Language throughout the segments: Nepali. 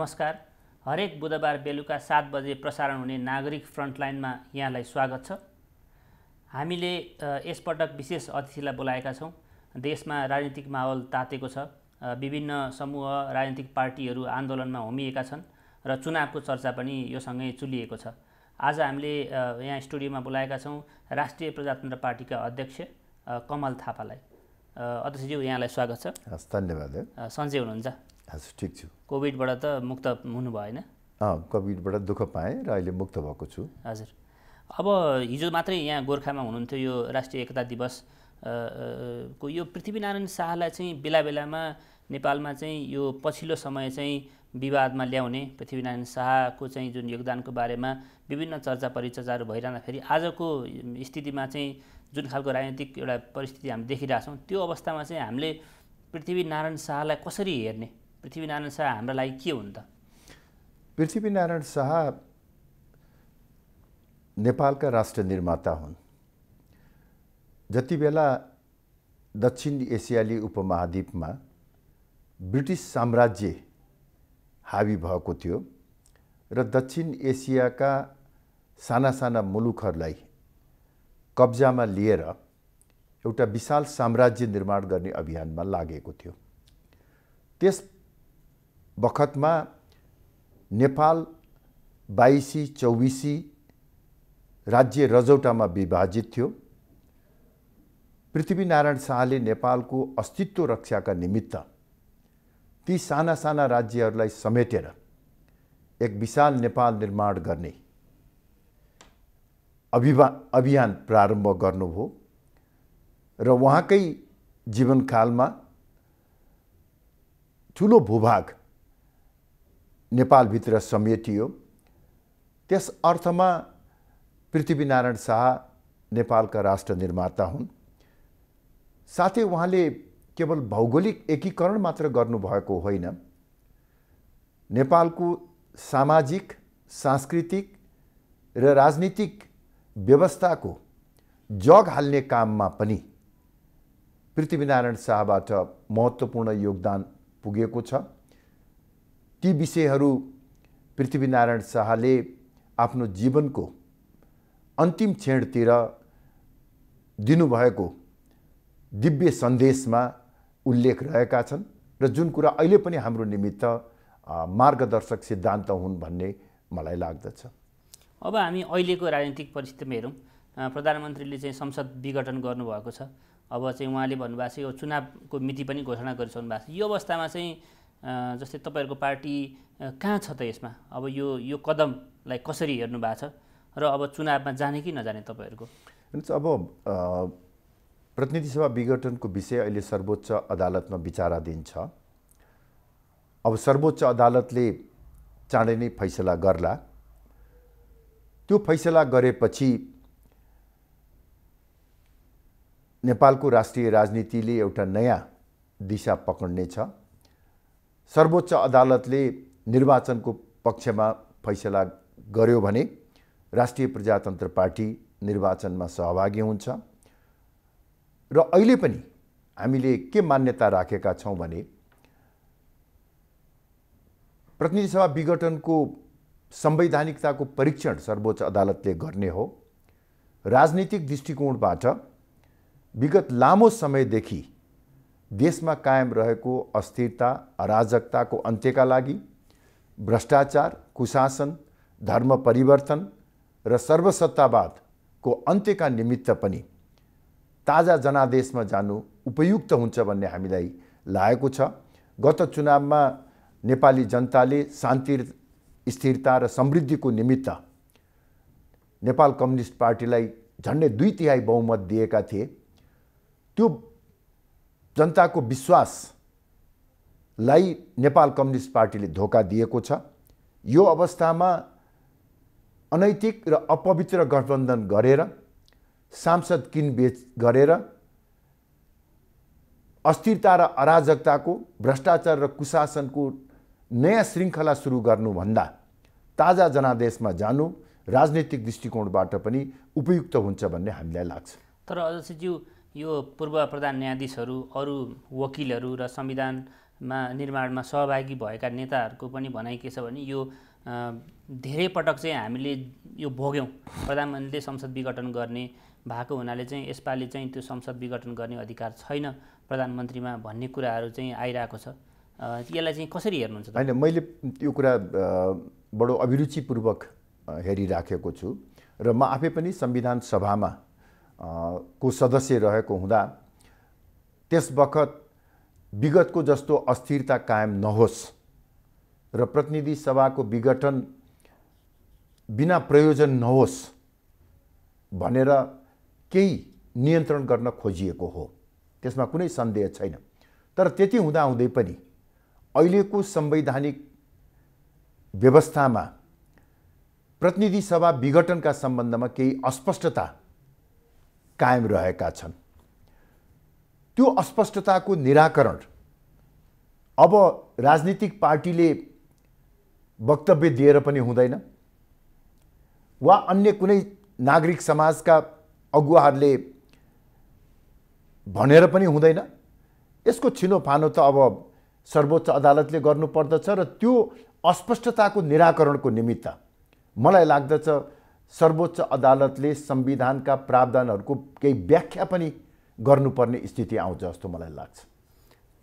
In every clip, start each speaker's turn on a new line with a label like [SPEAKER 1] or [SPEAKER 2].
[SPEAKER 1] नमस्कार हरेक बुधबार बेलुका सात बजे प्रसारण हुने नागरिक फ्रन्टलाइनमा यहाँलाई स्वागत छ हामीले यसपटक विशेष अतिथिलाई बोलाएका छौँ देशमा राजनीतिक माहौल तातेको छ विभिन्न समूह राजनीतिक पार्टीहरू आन्दोलनमा होमिएका छन् र चुनावको चर्चा पनि योसँगै चुलिएको छ आज हामीले यहाँ स्टुडियोमा बोलाएका छौँ राष्ट्रिय प्रजातन्त्र पार्टीका अध्यक्ष कमल थापालाई अध्यक्षज्यू यहाँलाई स्वागत छ
[SPEAKER 2] हस् धन्यवाद
[SPEAKER 1] सञ्जय हुनुहुन्छ हजुर ठिक छु कोभिडबाट त मुक्त हुनु भएन
[SPEAKER 2] कोभिडबाट दुःख पाएँ र अहिले मुक्त भएको छु
[SPEAKER 1] हजुर अब हिजो मात्रै यहाँ गोर्खामा हुनुहुन्थ्यो यो राष्ट्रिय एकता दिवस को यो पृथ्वीनारायण शाहलाई चाहिँ बेला बेलामा नेपालमा चाहिँ यो पछिल्लो समय चाहिँ विवादमा ल्याउने पृथ्वीनारायण शाहको चाहिँ जुन योगदानको बारेमा विभिन्न चर्चा परिचर्चाहरू भइरहँदाखेरि आजको स्थितिमा चाहिँ जुन खालको राजनीतिक एउटा परिस्थिति हामी देखिरहेछौँ त्यो अवस्थामा चाहिँ हामीले पृथ्वीनारायण शाहलाई कसरी हेर्ने पृथ्वीनारायण शाह हाम्रा लागि के हुन् त
[SPEAKER 2] पृथ्वीनारायण शाह नेपालका राष्ट्र निर्माता हुन् जति बेला दक्षिण एसियाली उपमहाद्वीपमा ब्रिटिस साम्राज्य हावी भएको थियो र दक्षिण एसियाका साना साना मुलुकहरूलाई कब्जामा लिएर एउटा विशाल साम्राज्य निर्माण गर्ने अभियानमा लागेको थियो त्यस बखतमा नेपाल बाइसी चौबिसी राज्य रजौटामा विभाजित थियो पृथ्वीनारायण शाहले नेपालको अस्तित्व रक्षाका निमित्त ती साना साना राज्यहरूलाई समेटेर एक विशाल नेपाल निर्माण गर्ने अभिवा अभियान प्रारम्भ गर्नुभयो र उहाँकै जीवनकालमा ठुलो भूभाग नेपालभित्र समेटियो त्यस अर्थमा पृथ्वीनारायण शाह नेपालका राष्ट्र निर्माता हुन् साथै उहाँले केवल भौगोलिक एकीकरण मात्र गर्नुभएको होइन नेपालको सामाजिक सांस्कृतिक र राजनीतिक व्यवस्थाको जग हाल्ने काममा पनि पृथ्वीनारायण शाहबाट महत्त्वपूर्ण योगदान पुगेको छ ती विषयहरू पृथ्वीनारायण शाहले आफ्नो जीवनको अन्तिम क्षणतिर दिनुभएको दिव्य सन्देशमा उल्लेख रहेका छन् र जुन कुरा अहिले पनि हाम्रो निमित्त मार्गदर्शक सिद्धान्त हुन् भन्ने मलाई लाग्दछ
[SPEAKER 1] अब हामी अहिलेको राजनीतिक परिस्थितिमा हेरौँ प्रधानमन्त्रीले चाहिँ संसद विघटन गर्नुभएको छ अब चाहिँ उहाँले भन्नुभएको छ यो चुनावको मिति पनि घोषणा गरिसक्नु भएको छ यो अवस्थामा चाहिँ जस्तै तपाईँहरूको पार्टी कहाँ छ त यसमा अब यो यो कदमलाई कसरी हेर्नु भएको छ र अब चुनावमा जाने कि नजाने तपाईँहरूको
[SPEAKER 2] अब प्रतिनिधि सभा विघटनको विषय अहिले सर्वोच्च अदालतमा विचाराधीन छ अब सर्वोच्च अदालतले चाँडै नै फैसला गर्ला त्यो फैसला गरेपछि नेपालको राष्ट्रिय राजनीतिले एउटा नयाँ दिशा पक्रिनेछ सर्वोच्च अदालतले निर्वाचनको पक्षमा फैसला गर्यो भने राष्ट्रिय प्रजातन्त्र पार्टी निर्वाचनमा सहभागी हुन्छ र अहिले पनि हामीले के मान्यता राखेका छौँ भने प्रतिनिधि सभा विघटनको संवैधानिकताको परीक्षण सर्वोच्च अदालतले गर्ने हो राजनीतिक दृष्टिकोणबाट विगत लामो समयदेखि देशमा कायम रहेको अस्थिरता अराजकताको अन्त्यका लागि भ्रष्टाचार कुशासन धर्म परिवर्तन र सर्वसत्तावादको अन्त्यका निमित्त पनि ताजा जनादेशमा जानु उपयुक्त हुन्छ भन्ने हामीलाई लागेको छ गत चुनावमा नेपाली जनताले शान्ति स्थिरता र समृद्धिको निमित्त नेपाल कम्युनिस्ट पार्टीलाई झन्डै दुई तिहाई बहुमत दिएका थिए त्यो जनताको विश्वासलाई नेपाल कम्युनिस्ट पार्टीले धोका दिएको छ यो अवस्थामा अनैतिक र अपवित्र गठबन्धन गरेर सांसद किनबेच गरेर अस्थिरता र अराजकताको भ्रष्टाचार र कुशासनको नयाँ श्रृङ्खला सुरु गर्नुभन्दा ताजा जनादेशमा जानु राजनैतिक दृष्टिकोणबाट पनि उपयुक्त हुन्छ भन्ने हामीलाई लाग्छ
[SPEAKER 1] तर अध्यक्षज्यू यो पूर्व प्रधान न्यायाधीशहरू अरू वकिलहरू र संविधानमा निर्माणमा सहभागी भएका नेताहरूको पनि भनाइ के छ भने यो धेरै पटक चाहिँ हामीले यो भोग्यौँ प्रधानमन्त्रीले संसद विघटन गर्ने भएको हुनाले चाहिँ यसपालि चाहिँ त्यो संसद विघटन गर्ने अधिकार छैन प्रधानमन्त्रीमा भन्ने कुराहरू चाहिँ आइरहेको छ यसलाई चाहिँ कसरी हेर्नुहुन्छ
[SPEAKER 2] होइन मैले त्यो कुरा बडो अभिरुचिपूर्वक हेरिराखेको छु र म आफै पनि संविधान सभामा को सदस्य रहेको हुँदा त्यस बखत विगतको जस्तो अस्थिरता कायम नहोस् र प्रतिनिधि सभाको विघटन बिना प्रयोजन नहोस् भनेर केही नियन्त्रण गर्न खोजिएको हो त्यसमा कुनै सन्देह छैन तर त्यति हुँदाहुँदै पनि अहिलेको संवैधानिक व्यवस्थामा प्रतिनिधि सभा विघटनका सम्बन्धमा केही अस्पष्टता कायम रहेका छन् त्यो अस्पष्टताको निराकरण अब राजनीतिक पार्टीले वक्तव्य दिएर पनि हुँदैन वा अन्य कुनै नागरिक समाजका अगुवाहरूले भनेर पनि हुँदैन यसको छिनोफानो त अब सर्वोच्च अदालतले गर्नुपर्दछ र त्यो अस्पष्टताको निराकरणको निमित्त मलाई लाग्दछ सर्वोच्च अदालतले संविधानका प्रावधानहरूको केही व्याख्या पनि गर्नुपर्ने स्थिति आउँछ जस्तो मलाई लाग्छ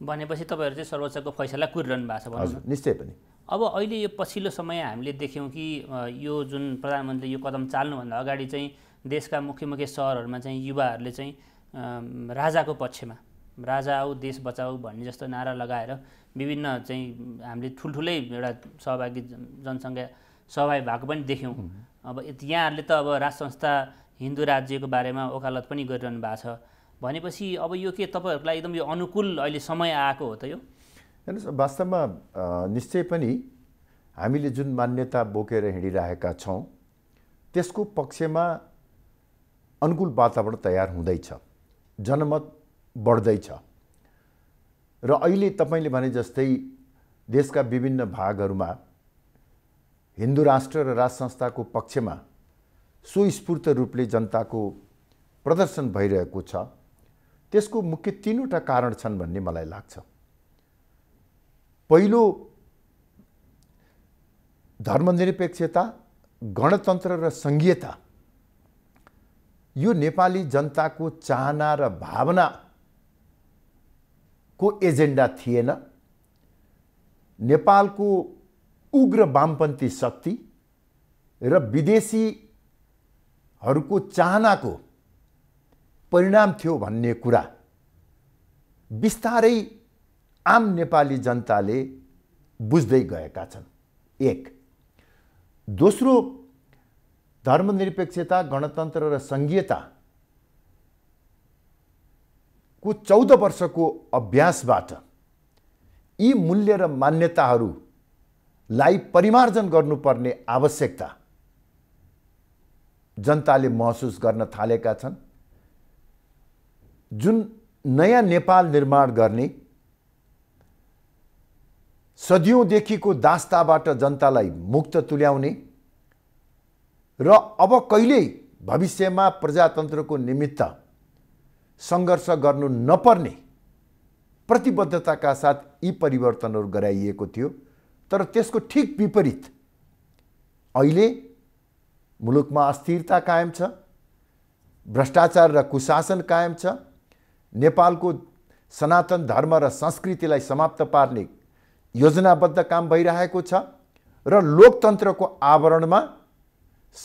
[SPEAKER 1] भनेपछि तपाईँहरू चाहिँ सर्वोच्चको फैसला कुरिरहनु भएको छ हजुर निश्चय पनि अब अहिले यो पछिल्लो समय हामीले देख्यौँ कि यो जुन प्रधानमन्त्रीले यो कदम चाल्नुभन्दा अगाडि चाहिँ देशका मुख्य मुख्य सहरहरूमा चाहिँ युवाहरूले चाहिँ राजाको पक्षमा राजा आऊ देश बचाऊ भन्ने जस्तो नारा लगाएर विभिन्न चाहिँ हामीले ठुल्ठुलै एउटा सहभागी जनसङ्ख्या सहभागी भएको पनि देख्यौँ अब यहाँहरूले त अब राज संस्था हिन्दू राज्यको बारेमा ओकालत पनि गरिरहनु भएको छ भनेपछि अब यो के तपाईँहरूलाई एकदम यो अनुकूल अहिले समय आएको हो त यो
[SPEAKER 2] हेर्नुहोस् वास्तवमा निश्चय पनि हामीले जुन मान्यता बोकेर हिँडिरहेका छौँ त्यसको पक्षमा अनुकूल वातावरण तयार हुँदैछ जनमत बढ्दैछ र अहिले तपाईँले भने जस्तै देशका विभिन्न भागहरूमा हिन्दू राष्ट्र र राज संस्थाको पक्षमा सुस्फूर्त रूपले जनताको प्रदर्शन भइरहेको छ त्यसको मुख्य तिनवटा कारण छन् भन्ने मलाई लाग्छ पहिलो धर्मनिरपेक्षता गणतन्त्र र सङ्घीयता यो नेपाली जनताको चाहना र भावनाको एजेन्डा थिएन नेपालको उग्र वामपन्थी शक्ति र विदेशीहरूको चाहनाको परिणाम थियो भन्ने कुरा बिस्तारै आम नेपाली जनताले बुझ्दै गएका छन् एक दोस्रो धर्मनिरपेक्षता गणतन्त्र र को चौध वर्षको अभ्यासबाट यी मूल्य र मान्यताहरू लाई परिमार्जन गर्नुपर्ने आवश्यकता जनताले महसुस गर्न थालेका छन् जुन नयाँ नेपाल निर्माण गर्ने सदियौँदेखिको दास्ताबाट जनतालाई मुक्त तुल्याउने र अब कहिल्यै भविष्यमा प्रजातन्त्रको निमित्त सङ्घर्ष गर्नु नपर्ने प्रतिबद्धताका साथ यी परिवर्तनहरू गराइएको थियो तर त्यसको ठिक विपरीत अहिले मुलुकमा अस्थिरता कायम छ भ्रष्टाचार र कुशासन कायम छ नेपालको सनातन धर्म र संस्कृतिलाई समाप्त पार्ने योजनाबद्ध काम भइरहेको छ र लोकतन्त्रको आवरणमा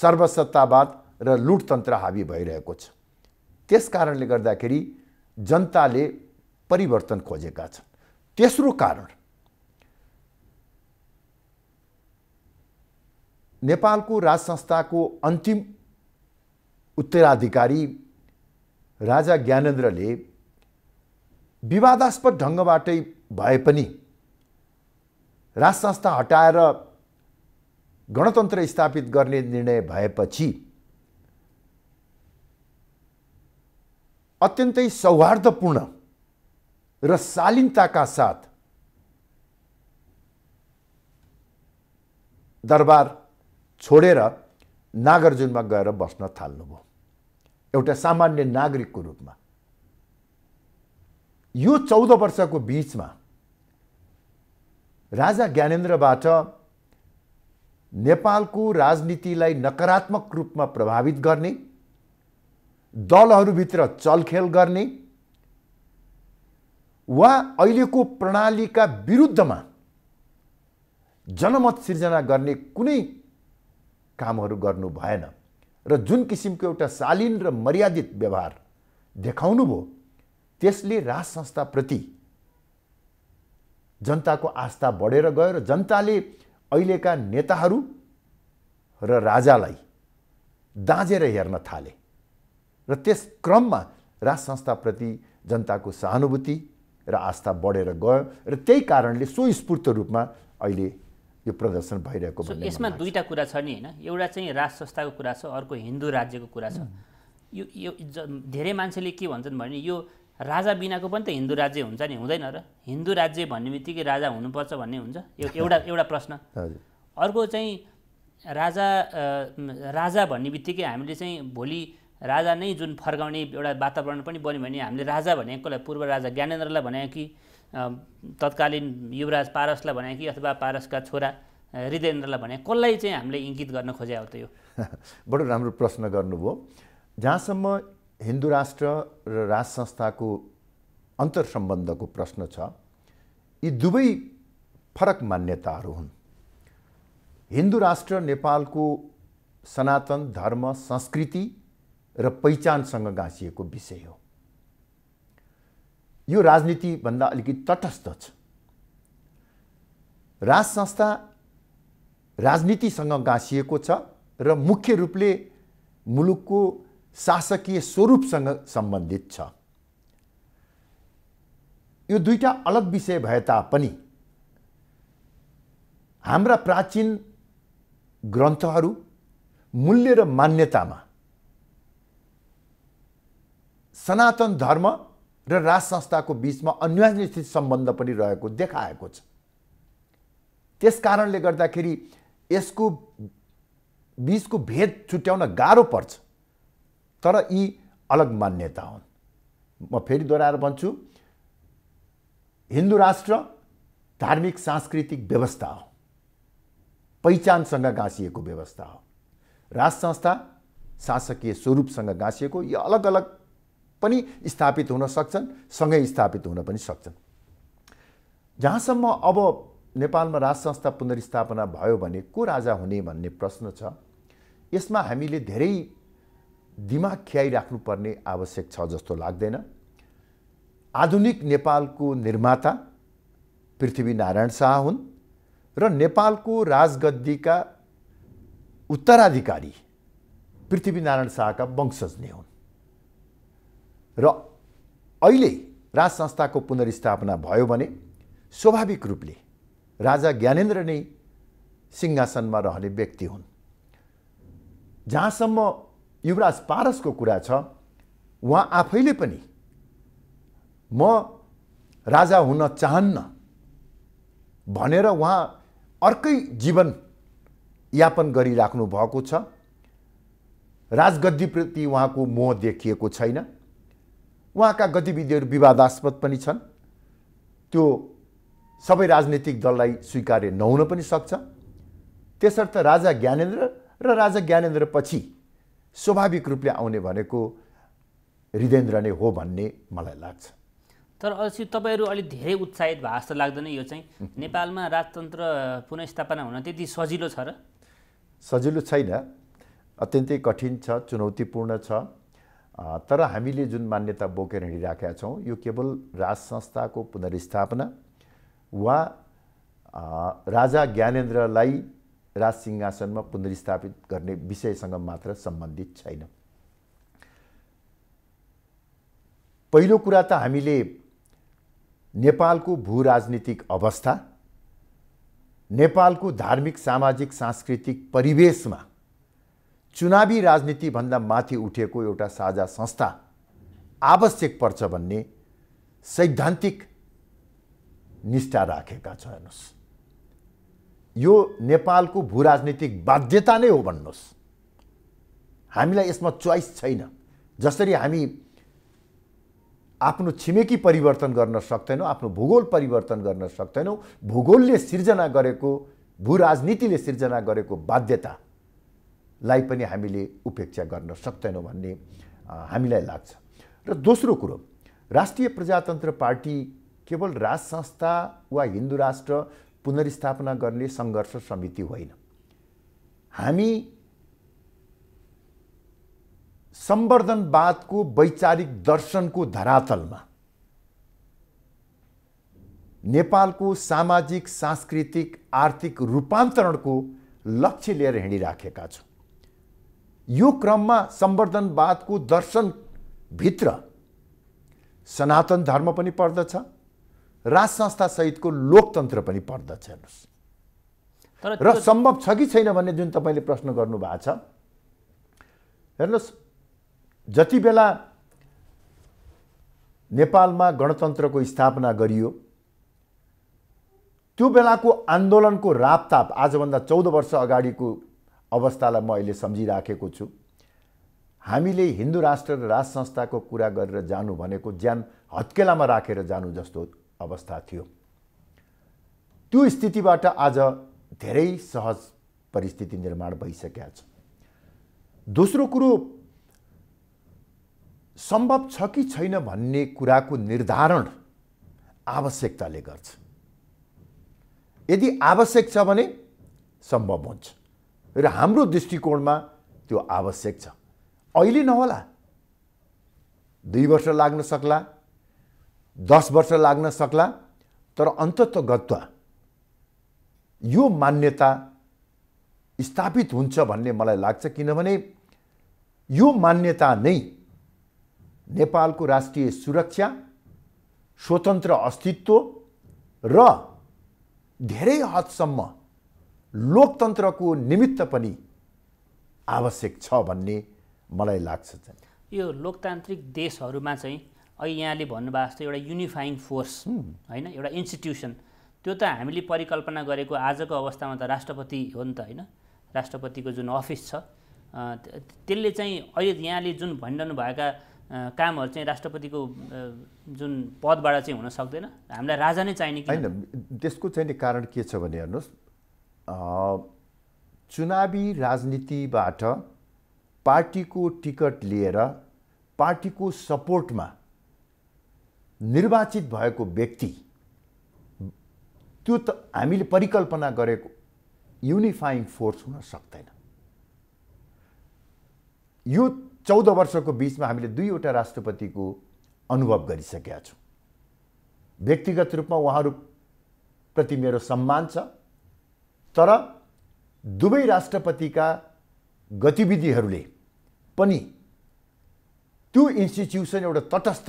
[SPEAKER 2] सर्वसत्तावाद र लुटतन्त्र हावी भइरहेको छ त्यस कारणले गर्दाखेरि जनताले परिवर्तन खोजेका छन् तेस्रो कारण नेपालको राजसंस्थाको अन्तिम उत्तराधिकारी राजा ज्ञानेन्द्रले विवादास्पद ढङ्गबाटै भए पनि राजसंस्था हटाएर गणतन्त्र स्थापित गर्ने निर्णय भएपछि अत्यन्तै सौहार्दपूर्ण र शालीनताका साथ दरबार छोडेर नागार्जुनमा गएर बस्न थाल्नुभयो एउटा सामान्य नागरिकको रूपमा यो चौध वर्षको बिचमा राजा ज्ञानेन्द्रबाट नेपालको राजनीतिलाई नकारात्मक रूपमा प्रभावित गर्ने दलहरूभित्र चलखेल गर्ने वा अहिलेको प्रणालीका विरुद्धमा जनमत सिर्जना गर्ने कुनै कामहरू गर्नु भएन र जुन किसिमको एउटा शालीन र मर्यादित व्यवहार देखाउनुभयो त्यसले राज संस्थाप्रति जनताको आस्था बढेर गयो र जनताले अहिलेका नेताहरू र राजालाई दाँजेर हेर्न थाले र त्यस क्रममा राज संस्थाप्रति जनताको सहानुभूति र आस्था बढेर गयो र त्यही कारणले सुस्फूर्त रूपमा अहिले यो प्रदर्शन भइरहेको छ यसमा
[SPEAKER 1] दुईवटा कुरा छ नि होइन एउटा चाहिँ राज संस्थाको कुरा छ अर्को हिन्दू राज्यको कुरा छ यो यो धेरै मान्छेले के भन्छन् भने यो राजा बिनाको पनि त हिन्दू राज्य हुन्छ नि हुँदैन र हिन्दू राज्य भन्ने बित्तिकै राजा हुनुपर्छ भन्ने हुन्छ यो एउटा एउटा प्रश्न अर्को चाहिँ राजा राजा भन्ने बित्तिकै हामीले चाहिँ भोलि राजा नै जुन फर्काउने एउटा वातावरण पनि बन्यो भने हामीले राजा भनेकोलाई पूर्व राजा ज्ञानेन्द्रलाई भने कि तत्कालीन युवराज पारसलाई भने कि अथवा पारसका छोरा हृदयेन्द्रलाई भने कसलाई चाहिँ हामीले इङ्गित गर्न खोजे हो त यो
[SPEAKER 2] बडो राम्रो प्रश्न गर्नुभयो जहाँसम्म हिन्दू राष्ट्र र राज संस्थाको अन्तर सम्बन्धको प्रश्न छ यी दुवै फरक मान्यताहरू हुन् हिन्दू राष्ट्र नेपालको सनातन धर्म संस्कृति र पहिचानसँग गाँसिएको विषय हो यो राजनीतिभन्दा अलिकति तटस्थ छ राज संस्था राजनीतिसँग गाँसिएको छ र मुख्य रूपले मुलुकको शासकीय स्वरूपसँग सम्बन्धित छ यो दुईवटा अलग विषय भए तापनि हाम्रा प्राचीन ग्रन्थहरू मूल्य र मान्यतामा सनातन धर्म र राज संस्थाको बिचमा अन्योन्याश्चित सम्बन्ध पनि रहेको देखाएको छ त्यस कारणले गर्दाखेरि यसको बिचको भेद छुट्याउन गाह्रो पर्छ तर यी अलग मान्यता हुन् म फेरि दोहोऱ्याएर भन्छु हिन्दू राष्ट्र धार्मिक सांस्कृतिक व्यवस्था हो पहिचानसँग गाँसिएको व्यवस्था हो राज संस्था शासकीय स्वरूपसँग गाँसिएको यो अलग अलग पनि स्थापित हुन सक्छन् सँगै स्थापित हुन पनि सक्छन् जहाँसम्म अब नेपालमा राजसंस्था पुनर्स्थापना भयो भने को राजा हुने भन्ने प्रश्न छ यसमा हामीले धेरै दिमाग खियाइराख्नुपर्ने आवश्यक छ जस्तो लाग्दैन आधुनिक नेपालको निर्माता पृथ्वीनारायण शाह हुन् र नेपालको राजगद्दीका उत्तराधिकारी पृथ्वीनारायण शाहका वंशज नै हुन् र अहिले राज संस्थाको पुनर्स्थापना भयो भने स्वाभाविक रूपले राजा ज्ञानेन्द्र नै सिंहासनमा रहने व्यक्ति हुन् जहाँसम्म युवराज पारसको कुरा छ उहाँ आफैले पनि म राजा हुन चाहन्न भनेर उहाँ अर्कै जीवन यापन गरिराख्नु भएको छ राजगद्दीप्रति उहाँको मोह देखिएको छैन उहाँका गतिविधिहरू विवादास्पद पनि छन् त्यो सबै राजनीतिक दललाई स्वीकार्य नहुन पनि सक्छ त्यसर्थ राजा ज्ञानेन्द्र र राजा ज्ञानेन्द्र पछि स्वाभाविक रूपले आउने भनेको हृदेन्द्र नै हो भन्ने मलाई लाग्छ
[SPEAKER 1] तर अझै तपाईँहरू अलिक धेरै उत्साहित भएको जस्तो लाग्दैन यो चाहिँ नेपालमा राजतन्त्र पुनस्थापना हुन त्यति सजिलो छ र
[SPEAKER 2] सजिलो छैन अत्यन्तै कठिन छ चुनौतीपूर्ण छ तर हामीले जुन मान्यता बोकेर हिँडिराखेका छौँ यो केवल राज संस्थाको पुनर्स्थापना वा राजा ज्ञानेन्द्रलाई राज सिंहासनमा पुनर्स्थापित गर्ने विषयसँग मात्र सम्बन्धित छैन पहिलो कुरा त हामीले नेपालको भू राजनीतिक अवस्था नेपालको धार्मिक सामाजिक सांस्कृतिक परिवेशमा चुनावी राजनीतिभन्दा माथि उठेको एउटा साझा संस्था आवश्यक पर्छ भन्ने सैद्धान्तिक निष्ठा राखेका छ हेर्नुहोस् यो नेपालको भू राजनीतिक बाध्यता नै हो भन्नुहोस् हामीलाई यसमा चोइस छैन जसरी हामी आफ्नो छिमेकी परिवर्तन गर्न सक्दैनौँ आफ्नो भूगोल परिवर्तन गर्न सक्दैनौँ भूगोलले सिर्जना गरेको भूराजनीतिले सिर्जना गरेको बाध्यता लाई पनि हामीले उपेक्षा गर्न सक्दैनौँ भन्ने हामीलाई लाग्छ र दोस्रो कुरो राष्ट्रिय प्रजातन्त्र पार्टी केवल राज संस्था वा हिन्दू राष्ट्र पुनर्स्थापना गर्ने सङ्घर्ष समिति होइन हामी सम्वर्धनवादको वैचारिक दर्शनको धरातलमा नेपालको सामाजिक सांस्कृतिक आर्थिक रूपान्तरणको लक्ष्य लिएर हिँडिराखेका छौँ यो क्रममा सम्वर्धनवादको दर्शनभित्र सनातन धर्म पनि पर्दछ राज संस्थासहितको लोकतन्त्र पनि पर्दछ हेर्नुहोस् र सम्भव छ कि छैन भन्ने जुन तपाईँले प्रश्न गर्नुभएको छ हेर्नुहोस् जति बेला नेपालमा गणतन्त्रको स्थापना गरियो त्यो बेलाको आन्दोलनको रापताप आजभन्दा चौध वर्ष अगाडिको अवस्थालाई म अहिले सम्झिराखेको छु हामीले हिन्दू राष्ट्र र राज संस्थाको कुरा गरेर जानु भनेको ज्यान हत्केलामा राखेर जानु जस्तो अवस्था थियो त्यो स्थितिबाट आज धेरै सहज परिस्थिति निर्माण भइसकेका छ दोस्रो कुरो सम्भव छ कि छैन भन्ने कुराको निर्धारण आवश्यकताले गर्छ यदि आवश्यक छ भने सम्भव हुन्छ र हाम्रो दृष्टिकोणमा त्यो आवश्यक छ अहिले नहोला दुई वर्ष लाग्न सक्ला दस वर्ष लाग्न सक्ला तर अन्तत्वगत्व यो मान्यता स्थापित हुन्छ भन्ने मलाई लाग्छ किनभने यो मान्यता नै नेपालको राष्ट्रिय सुरक्षा स्वतन्त्र अस्तित्व र धेरै हदसम्म लोकतन्त्रको निमित्त पनि आवश्यक छ भन्ने मलाई लाग्छ चाहिँ
[SPEAKER 1] यो लोकतान्त्रिक देशहरूमा चाहिँ अहिले यहाँले भन्नुभएको जस्तो एउटा युनिफाइङ फोर्स होइन एउटा इन्स्टिट्युसन त्यो त हामीले परिकल्पना गरेको आजको अवस्थामा त राष्ट्रपति हो नि त होइन राष्ट्रपतिको जुन अफिस छ त्यसले चाहिँ अहिले यहाँले जुन भनिरहनु भएका कामहरू चाहिँ राष्ट्रपतिको जुन पदबाट चाहिँ हुन सक्दैन हामीलाई राजा नै चाहिने होइन
[SPEAKER 2] त्यसको चाहिने कारण के छ भने हेर्नुहोस् चुनावी राजनीतिबाट पार्टीको टिकट लिएर पार्टीको सपोर्टमा निर्वाचित भएको व्यक्ति त्यो त हामीले परिकल्पना गरेको युनिफाइङ फोर्स हुन सक्दैन यो चौध वर्षको बिचमा हामीले दुईवटा राष्ट्रपतिको अनुभव गरिसकेका छौँ व्यक्तिगत रूपमा उहाँहरूप्रति मेरो सम्मान छ तर दुवै राष्ट्रपतिका गतिविधिहरूले पनि त्यो इन्स्टिट्युसन एउटा तटस्थ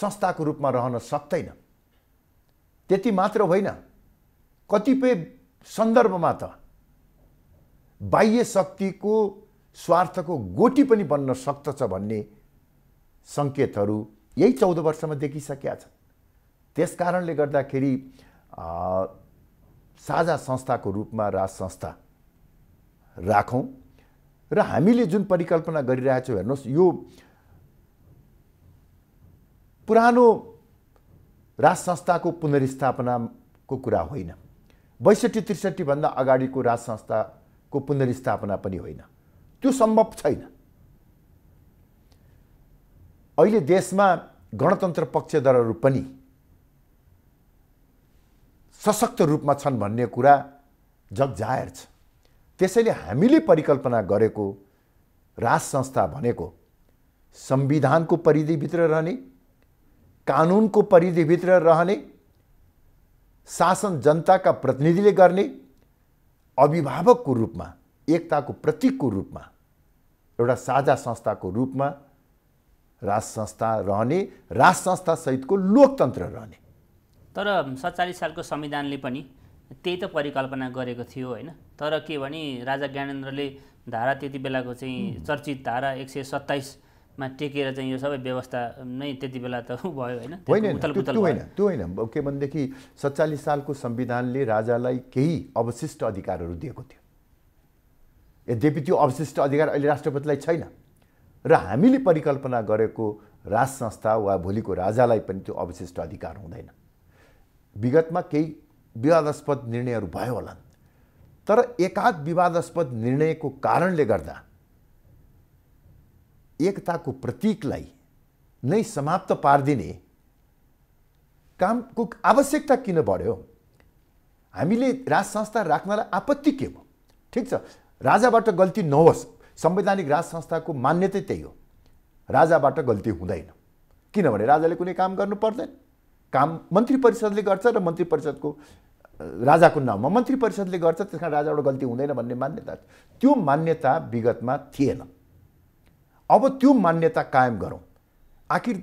[SPEAKER 2] संस्थाको रूपमा रहन सक्दैन त्यति मात्र होइन कतिपय सन्दर्भमा त बाह्य शक्तिको स्वार्थको गोटी पनि बन्न सक्दछ भन्ने सङ्केतहरू यही चौध वर्षमा देखिसकेका छन् त्यस कारणले गर्दाखेरि साझा संस्थाको रूपमा राज संस्था राखौँ र हामीले जुन परिकल्पना गरिरहेछौँ हेर्नुहोस् यो पुरानो राज संस्थाको पुनर्स्थापनाको कुरा होइन बैसठी त्रिसठीभन्दा अगाडिको राज संस्थाको पुनर्स्थापना पनि होइन त्यो सम्भव छैन अहिले देशमा गणतन्त्र पक्षधरहरू पनि सशक्त रूपमा छन् भन्ने कुरा जग जाहेर छ त्यसैले हामीले परिकल्पना गरेको राज संस्था भनेको संविधानको परिधिभित्र रहने कानुनको परिधिभित्र रहने शासन जनताका प्रतिनिधिले गर्ने अभिभावकको रूपमा एकताको प्रतीकको रूपमा एउटा साझा संस्थाको रूपमा राज संस्था रहने राज संस्थासहितको लोकतन्त्र रहने
[SPEAKER 1] तर सत्तालिस सालको संविधानले पनि त्यही त परिकल्पना गरेको थियो होइन तर के भने राजा ज्ञानेन्द्रले धारा त्यति बेलाको चाहिँ चर्चित धारा एक सय सत्ताइसमा टेकेर चाहिँ यो सबै व्यवस्था नै त्यति बेला त भयो होइन होइन
[SPEAKER 2] त्यो होइन के भनेदेखि सत्तालिस सालको संविधानले राजालाई केही अवशिष्ट अधिकारहरू दिएको थियो यद्यपि त्यो अवशिष्ट अधिकार अहिले राष्ट्रपतिलाई छैन र हामीले परिकल्पना गरेको राज संस्था वा भोलिको राजालाई पनि त्यो अवशिष्ट अधिकार हुँदैन विगतमा केही विवादास्पद निर्णयहरू भयो होलान् तर एकाध विवादास्पद निर्णयको कारणले गर्दा एकताको प्रतीकलाई नै समाप्त पारिदिने कामको आवश्यकता किन बढ्यो हामीले राज संस्था राख्नलाई आपत्ति के हो ठिक छ राजाबाट गल्ती नहोस् संवैधानिक राज संस्थाको मान्यतै त्यही हो राजाबाट गल्ती हुँदैन किनभने राजाले कुनै काम गर्नु पर्दैन काम मन्त्री परिषदले गर्छ र मन्त्री परिषदको राजाको नाउँमा मन्त्री परिषदले गर्छ त्यस कारण राजाबाट गल्ती हुँदैन भन्ने मान्यता त्यो मान्यता विगतमा थिएन अब त्यो मान्यता कायम गरौँ आखिर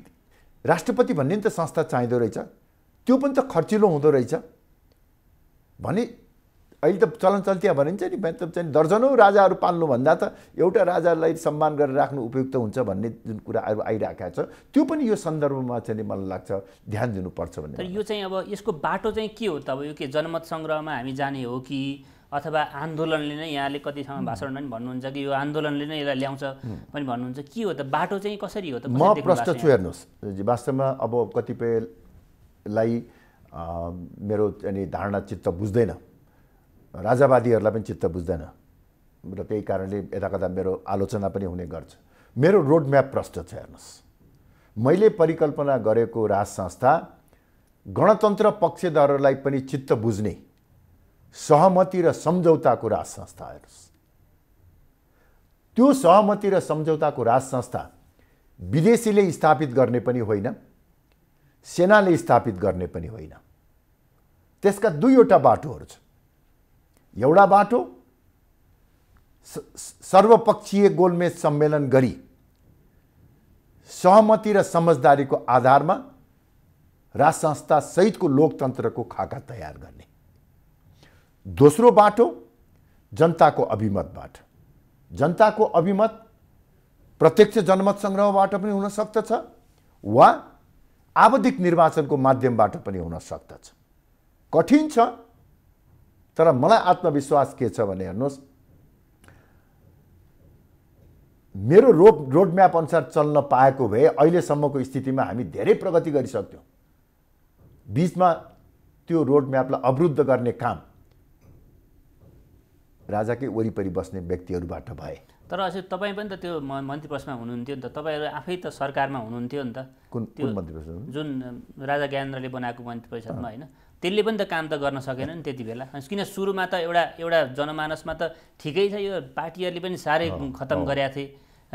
[SPEAKER 2] राष्ट्रपति भन्ने नि त संस्था चाहिँदो रहेछ त्यो पनि त खर्चिलो हुँदो रहेछ भने अहिले त चलन चल्तिया भनिन्छ नि मतलब चाहिँ दर्जनौँ राजाहरू पाल्नुभन्दा त एउटा राजालाई सम्मान गरेर राख्नु उपयुक्त हुन्छ भन्ने जुन कुराहरू आइरहेका छ त्यो पनि यो सन्दर्भमा चाहिँ मलाई लाग्छ ध्यान दिनुपर्छ भन्ने यो
[SPEAKER 1] चाहिँ अब यसको बाटो चाहिँ के हो त अब यो के जनमत सङ्ग्रहमा हामी जाने हो कि अथवा आन्दोलनले नै यहाँले कति समय भाषणमा पनि भन्नुहुन्छ कि यो आन्दोलनले नै यसलाई ल्याउँछ पनि भन्नुहुन्छ के हो त बाटो चाहिँ कसरी हो त म प्रश्न छु
[SPEAKER 2] हेर्नुहोस् वास्तवमा अब कतिपयलाई मेरो चाहिँ धारणा चित्त बुझ्दैन राजावादीहरूलाई पनि चित्त बुझ्दैन र त्यही कारणले यता कता मेरो आलोचना पनि हुने गर्छ मेरो रोडम्याप प्रष्ट छ हेर्नुहोस् मैले परिकल्पना गरेको राज संस्था गणतन्त्र पक्षधारहरूलाई पनि चित्त बुझ्ने सहमति र सम्झौताको राज संस्था हेर्नुहोस् त्यो सहमति र सम्झौताको राज संस्था विदेशीले स्थापित गर्ने पनि होइन सेनाले स्थापित गर्ने पनि होइन त्यसका दुईवटा बाटोहरू छ एउटा बाटो सर्वपक्षीय गोलमेज सम्मेलन गरी सहमति र समझदारीको आधारमा राज संस्था सहितको लोकतन्त्रको खाका तयार गर्ने दोस्रो बाटो जनताको अभिमतबाट जनताको अभिमत प्रत्यक्ष जनमत सङ्ग्रहबाट पनि हुन सक्दछ वा आवधिक निर्वाचनको माध्यमबाट पनि हुन सक्दछ कठिन छ तर मलाई आत्मविश्वास के छ भने हेर्नुहोस् मेरो रोड रोडम्याप अनुसार चल्न पाएको भए अहिलेसम्मको स्थितिमा हामी धेरै प्रगति गरिसक्थ्यौँ बिचमा त्यो रोडम्यापलाई अवरुद्ध गर्ने काम राजाकै वरिपरि बस्ने व्यक्तिहरूबाट भए
[SPEAKER 1] तर अझै तपाईँ पनि त त्यो मन्त्री परिषदमा हुनुहुन्थ्यो नि त तपाईँहरू आफै त सरकारमा हुनुहुन्थ्यो नि त
[SPEAKER 2] कुन मन्त्री
[SPEAKER 1] जुन राजा ज्ञानेन्द्रले बनाएको मन्त्री परिषदमा होइन त्यसले पनि त काम त गर्न सकेन नि त्यति बेला किन सुरुमा त एउटा एउटा जनमानसमा त ठिकै छ यो पार्टीहरूले पनि साह्रै खतम गरेका थिए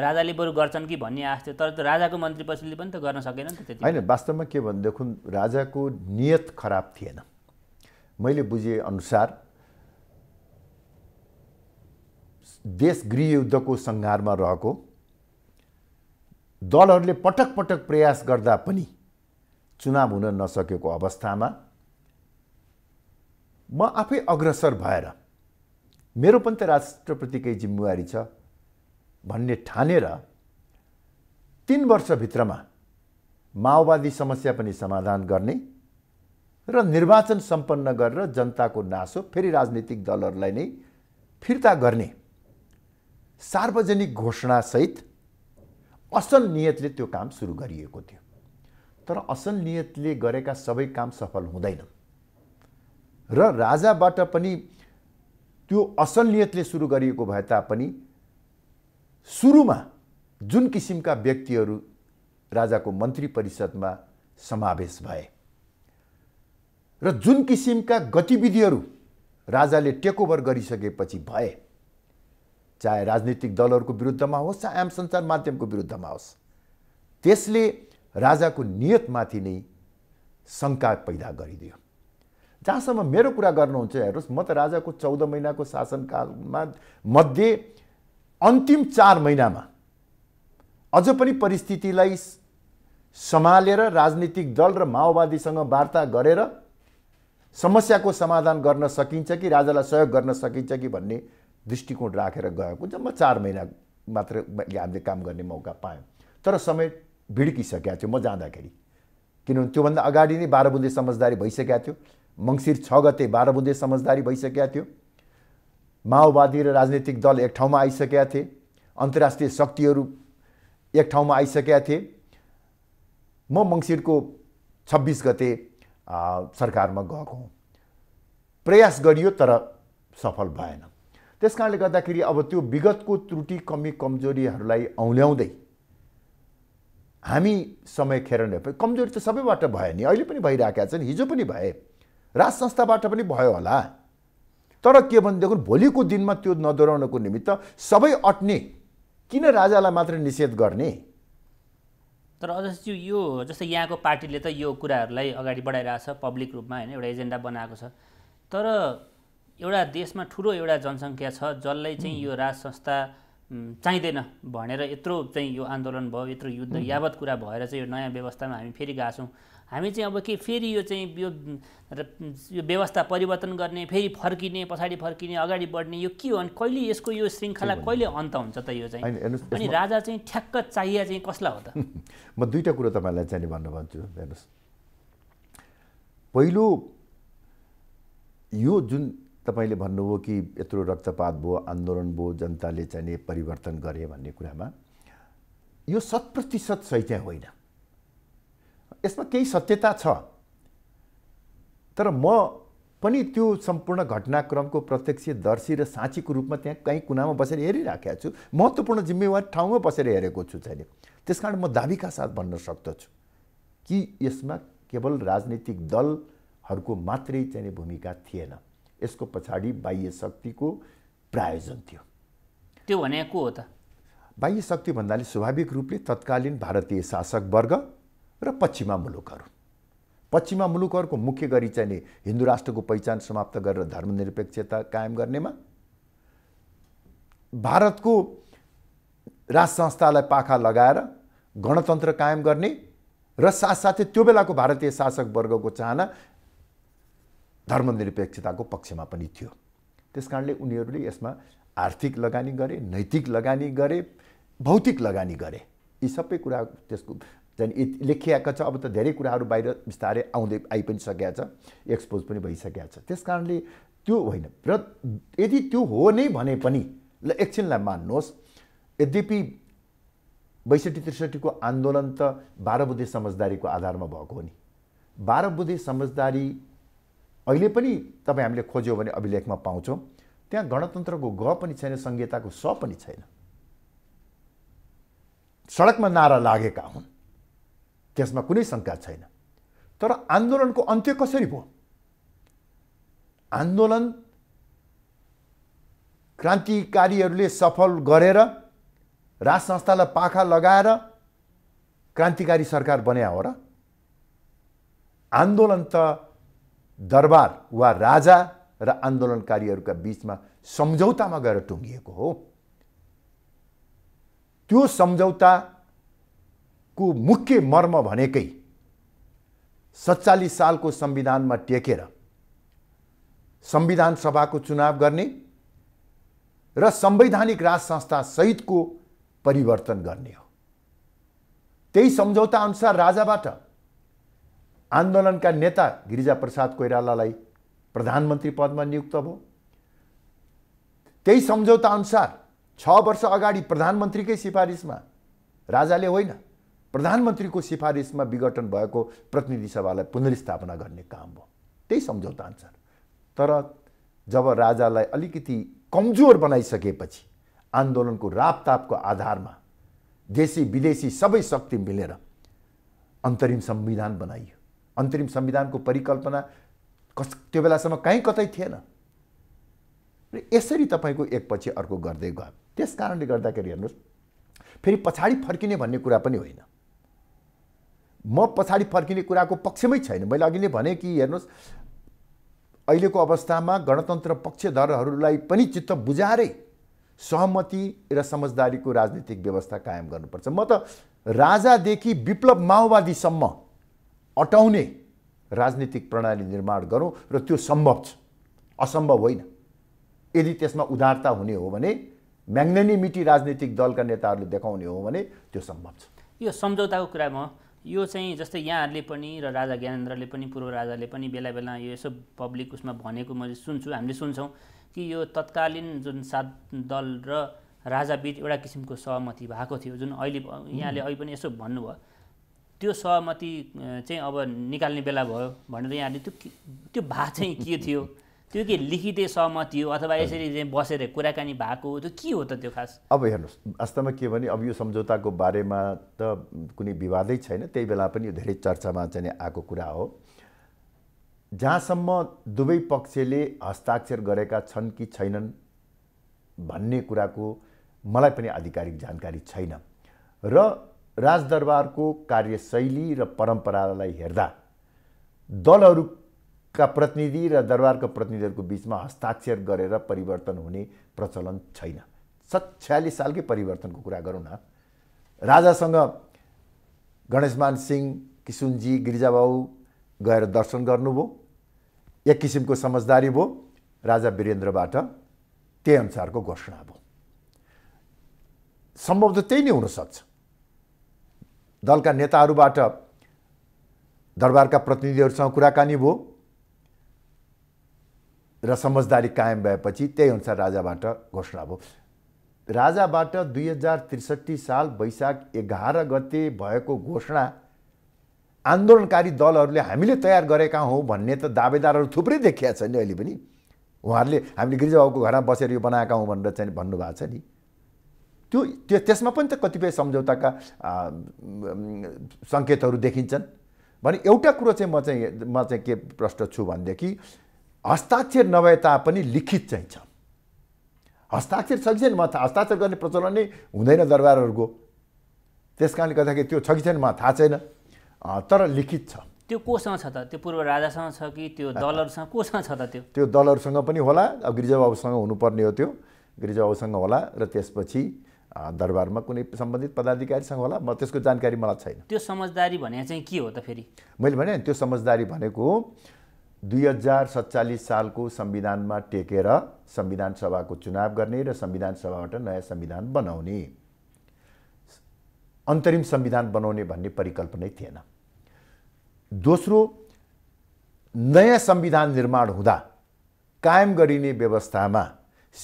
[SPEAKER 1] राजाले बरु गर्छन् कि भन्ने आश थियो तर राजाको मन्त्री पछिले पनि त गर्न सकेन नि त त्यति होइन
[SPEAKER 2] वास्तवमा के भनेदेखि राजाको नियत खराब थिएन मैले बुझेअनुसार देश गृहयुद्धको सङ्घारमा रहेको दलहरूले पटक पटक प्रयास गर्दा पनि चुनाव हुन नसकेको अवस्थामा म आफै अग्रसर भएर मेरो पनि त राष्ट्रप्रतिकै जिम्मेवारी छ भन्ने ठानेर तिन वर्षभित्रमा माओवादी समस्या पनि समाधान गर्ने र निर्वाचन सम्पन्न गरेर जनताको नासो फेरि राजनीतिक दलहरूलाई नै फिर्ता गर्ने सार्वजनिक घोषणासहित असल नियतले त्यो काम सुरु गरिएको थियो तर असल नियतले गरेका सबै काम सफल हुँदैनन् र राजाबाट पनि त्यो असल नियतले सुरु गरिएको भए तापनि सुरुमा जुन किसिमका व्यक्तिहरू राजाको मन्त्री परिषदमा समावेश भए र जुन किसिमका गतिविधिहरू राजाले टेकओभर गरिसकेपछि भए चाहे राजनीतिक दलहरूको विरुद्धमा होस् चाहे आम सञ्चार माध्यमको विरुद्धमा होस् त्यसले राजाको नियतमाथि नै शङ्का पैदा गरिदियो जहाँसम्म मेरो कुरा गर्नुहुन्छ हेर्नुहोस् म त राजाको चौध महिनाको शासनकालमा मध्ये अन्तिम चार महिनामा अझ पनि परिस्थितिलाई सम्हालेर राजनीतिक दल र माओवादीसँग वार्ता गरेर समस्याको समाधान गर्न सकिन्छ कि राजालाई सहयोग गर्न सकिन्छ कि भन्ने दृष्टिकोण राखेर गएको म चार महिना मात्र हामीले काम गर्ने मौका पायौँ तर समय भिड्किसकेको थियो म जाँदाखेरि किनभने त्योभन्दा अगाडि नै बाह्र बुन्दे समझदारी भइसकेको थियो मङ्सिर छ गते बाह्र बुँदे समझदारी भइसकेका थियो माओवादी र राजनैतिक दल एक ठाउँमा आइसकेका थिए अन्तर्राष्ट्रिय शक्तिहरू एक ठाउँमा आइसकेका थिए म मङ्सिरको छब्बिस गते सरकारमा गएको हुँ प्रयास गरियो तर सफल भएन त्यस कारणले गर्दाखेरि अब त्यो विगतको त्रुटि कमी कमजोरीहरूलाई औल्याउँदै हामी समय खेर कमजोरी त सबैबाट भयो नि अहिले पनि भइरहेका छन् हिजो पनि भए राज संस्थाबाट पनि भयो होला तर के भनेदेखि भोलिको दिनमा त्यो नदोहोऱ्याउनको निमित्त सबै अट्ने किन राजालाई मात्र निषेध गर्ने
[SPEAKER 1] तर अझ यो जस्तै यहाँको पार्टीले त यो कुराहरूलाई अगाडि बढाइरहेको छ पब्लिक रूपमा होइन एउटा एजेन्डा बनाएको छ तर एउटा देशमा ठुलो एउटा जनसङ्ख्या छ जसलाई चाहिँ यो राज संस्था चाहिँदैन भनेर यत्रो चाहिँ यो आन्दोलन भयो यत्रो युद्ध यावत कुरा भएर चाहिँ यो नयाँ व्यवस्थामा हामी फेरि गएको छौँ हामी चाहिँ अब के फेरि यो चाहिँ यो यो व्यवस्था परिवर्तन गर्ने फेरि फर्किने पछाडि फर्किने अगाडि बढ्ने यो के हो अनि कहिले यसको यो श्रृङ्खला कहिले अन्त हुन्छ त यो चाहिँ
[SPEAKER 2] अनि
[SPEAKER 1] राजा चाहिँ ठ्याक्क चाहिया चाहिँ कसलाई हो त
[SPEAKER 2] म दुईवटा कुरो तपाईँलाई चाहिँ भन्नु भन्छु हेर्नुहोस् पहिलो यो जुन तपाईँले भन्नुभयो कि यत्रो रक्तपात भयो आन्दोलन भयो जनताले चाहिँ परिवर्तन गरे भन्ने कुरामा यो शत प्रतिशत सही चाहिँ होइन यसमा केही सत्यता छ तर म पनि त्यो सम्पूर्ण घटनाक्रमको प्रत्यक्षदर्शी र साँचीको रूपमा त्यहाँ कहीँ कुनामा बसेर हेरिराखेको छु महत्त्वपूर्ण जिम्मेवार ठाउँमा बसेर हेरेको छु चाहिँ त्यस कारण म दाबीका साथ भन्न सक्दछु कि यसमा केवल राजनीतिक दलहरूको मात्रै चाहिँ भूमिका थिएन यसको पछाडि बाह्य शक्तिको प्रायोजन थियो
[SPEAKER 1] त्यो भने को हो त
[SPEAKER 2] बाह्य शक्ति भन्नाले स्वाभाविक रूपले तत्कालीन भारतीय शासक वर्ग र पश्चिमा मुलुकहरू पश्चिमा मुलुकहरूको मुख्य गरी चाहिँ नि हिन्दू राष्ट्रको पहिचान समाप्त गरेर धर्मनिरपेक्षता कायम गर्नेमा भारतको राज संस्थालाई पाखा लगाएर गणतन्त्र कायम गर्ने र साथसाथै त्यो बेलाको भारतीय शासक वर्गको चाहना धर्मनिरपेक्षताको पक्षमा पनि थियो त्यस कारणले उनीहरूले यसमा आर्थिक लगानी गरे नैतिक लगानी गरे भौतिक लगानी गरे यी सबै कुरा त्यसको त्यहाँदेखि लेखिआएको छ अब त धेरै कुराहरू बाहिर बिस्तारै आउँदै आइ पनि सकिया छ एक्सपोज पनि भइसकेको छ त्यस कारणले त्यो होइन र यदि त्यो हो नै भने पनि ल एकछिनलाई मान्नुहोस् यद्यपि बैसठी त्रिसठीको आन्दोलन त बाह्र बुद्धि समझदारीको आधारमा भएको हो नि बाह्र बुद्धि समझदारी अहिले पनि तपाईँ हामीले खोज्यौँ भने अभिलेखमा पाउँछौँ त्यहाँ गणतन्त्रको ग पनि छैन संहिताको स पनि छैन सडकमा नारा लागेका हुन् त्यसमा कुनै शङ्का छैन तर आन्दोलनको अन्त्य कसरी भयो आन्दोलन क्रान्तिकारीहरूले सफल गरेर राज संस्थालाई पाखा लगाएर क्रान्तिकारी सरकार बन्या हो र आन्दोलन त दरबार वा राजा र आन्दोलनकारीहरूका बिचमा सम्झौतामा गएर टुङ्गिएको हो त्यो सम्झौता को मुख्य मर्म भनेकै सत्तालिस सालको संविधानमा टेकेर संविधान सभाको चुनाव गर्ने र संवैधानिक राज सहितको परिवर्तन गर्ने हो त्यही सम्झौताअनुसार राजाबाट आन्दोलनका नेता गिरिजाप्रसाद कोइरालालाई प्रधानमन्त्री पदमा नियुक्त भयो त्यही अनुसार छ वर्ष अगाडि प्रधानमन्त्रीकै सिफारिसमा राजाले होइन प्रधानमन्त्रीको सिफारिसमा विघटन भएको प्रतिनिधि सभालाई पुनर्स्थापना गर्ने काम हो त्यही सम्झौता अनुसार तर जब राजालाई अलिकति कमजोर बनाइसकेपछि आन्दोलनको रापतापको आधारमा देशी विदेशी सबै शक्ति मिलेर अन्तरिम संविधान बनाइयो अन्तरिम संविधानको परिकल्पना कस त्यो बेलासम्म कहीँ कतै थिएन र यसरी तपाईँको एकपछि अर्को गर्दै गयो त्यस कारणले गर्दाखेरि हेर्नुहोस् फेरि पछाडि फर्किने भन्ने कुरा पनि होइन म पछाडि फर्किने कुराको पक्षमै छैन मैले अघि नै भने कि हेर्नुहोस् अहिलेको अवस्थामा गणतन्त्र पक्षधरहरूलाई पनि चित्त बुझाएरै सहमति र समझदारीको राजनीतिक व्यवस्था कायम गर्नुपर्छ म त राजादेखि विप्लव माओवादीसम्म अटाउने राजनीतिक प्रणाली निर्माण गरौँ र त्यो सम्भव छ असम्भव होइन यदि त्यसमा उदारता हुने हो भने म्याग्नेनिमिटी राजनीतिक दलका नेताहरूले देखाउने हो भने त्यो सम्भव छ
[SPEAKER 1] यो सम्झौताको कुरा म यो चाहिँ जस्तै यहाँहरूले पनि र राजा ज्ञानेन्द्रले पनि पूर्व राजाले पनि बेला बेला यो यसो पब्लिक उसमा भनेको मैले सुन्छु हामीले सुन्छौँ कि यो तत्कालीन जुन सात दल र राजाबीच एउटा किसिमको सहमति भएको थियो जुन अहिले यहाँले अहिले पनि यसो भन्नुभयो त्यो सहमति चाहिँ अब निकाल्ने बेला भयो भनेर यहाँले त्यो त्यो भा चाहिँ के थियो त्यो के लिखितै सहमति हो अथवा यसरी बसेर कुराकानी भएको हो त्यो के हो त त्यो खास
[SPEAKER 2] अब हेर्नुहोस् वास्तवमा के भने अब यो सम्झौताको बारेमा त कुनै विवादै छैन त्यही बेला पनि यो धेरै चर्चामा चाहिँ आएको कुरा हो जहाँसम्म दुवै पक्षले हस्ताक्षर गरेका छन् कि छैनन् भन्ने कुराको मलाई पनि आधिकारिक जानकारी छैन र राजदरबारको कार्यशैली र परम्परालाई हेर्दा दलहरू का प्रतिनिधि र दरबारका प्रतिनिधिहरूको बिचमा हस्ताक्षर गरेर परिवर्तन हुने प्रचलन छैन सत छयालिस सालकै परिवर्तनको कुरा गरौँ न राजासँग गणेशमान सिंह किसुनजी गिरिजाबाउ गएर दर्शन गर्नुभयो एक किसिमको समझदारी भयो राजा वीरेन्द्रबाट त्यही अनुसारको घोषणा भयो सम्भव त त्यही नै हुनसक्छ दलका नेताहरूबाट दरबारका प्रतिनिधिहरूसँग कुराकानी भयो र समझदारी कायम भएपछि त्यही अनुसार राजाबाट घोषणा भयो राजाबाट दुई हजार त्रिसठी साल वैशाख एघार गते भएको घोषणा आन्दोलनकारी दलहरूले हामीले तयार गरेका हौँ भन्ने त दावेदारहरू थुप्रै देखिया छ नि अहिले पनि उहाँहरूले हामीले गिरिजाबाबुको घरमा बसेर यो बनाएका हौँ भनेर चाहिँ भन्नुभएको छ नि त्यो त्यो त्यसमा पनि त कतिपय सम्झौताका सङ्केतहरू देखिन्छन् भने एउटा कुरो चाहिँ म चाहिँ म चाहिँ के प्रश्न छु भनेदेखि हस्ताक्षर नभए तापनि लिखित चाहिन्छ हस्ताक्षर छ कि छैन म हस्ताक्षर गर्ने प्रचलन नै हुँदैन दरबारहरूको त्यस कारणले गर्दाखेरि त्यो छ कि छैन म थाहा छैन तर लिखित छ त्यो
[SPEAKER 1] कोसँग छ त त्यो पूर्व राजासँग छ कि त्यो दलहरूसँग कोसँग छ त त्यो
[SPEAKER 2] त्यो दलहरूसँग पनि होला अब गिरिजाबाबुसँग हुनुपर्ने हो त्यो गिरिजाबाबुसँग होला र त्यसपछि दरबारमा कुनै सम्बन्धित पदाधिकारीसँग होला म त्यसको जानकारी मलाई छैन
[SPEAKER 1] त्यो समझदारी भने चाहिँ के हो त फेरि
[SPEAKER 2] मैले भने त्यो समझदारी भनेको दुई हजार सत्तालिस सालको संविधानमा टेकेर संविधान सभाको चुनाव गर्ने र संविधान सभाबाट नयाँ संविधान बनाउने अन्तरिम संविधान बनाउने भन्ने परिकल्पनै थिएन दोस्रो नयाँ संविधान निर्माण हुँदा कायम गरिने व्यवस्थामा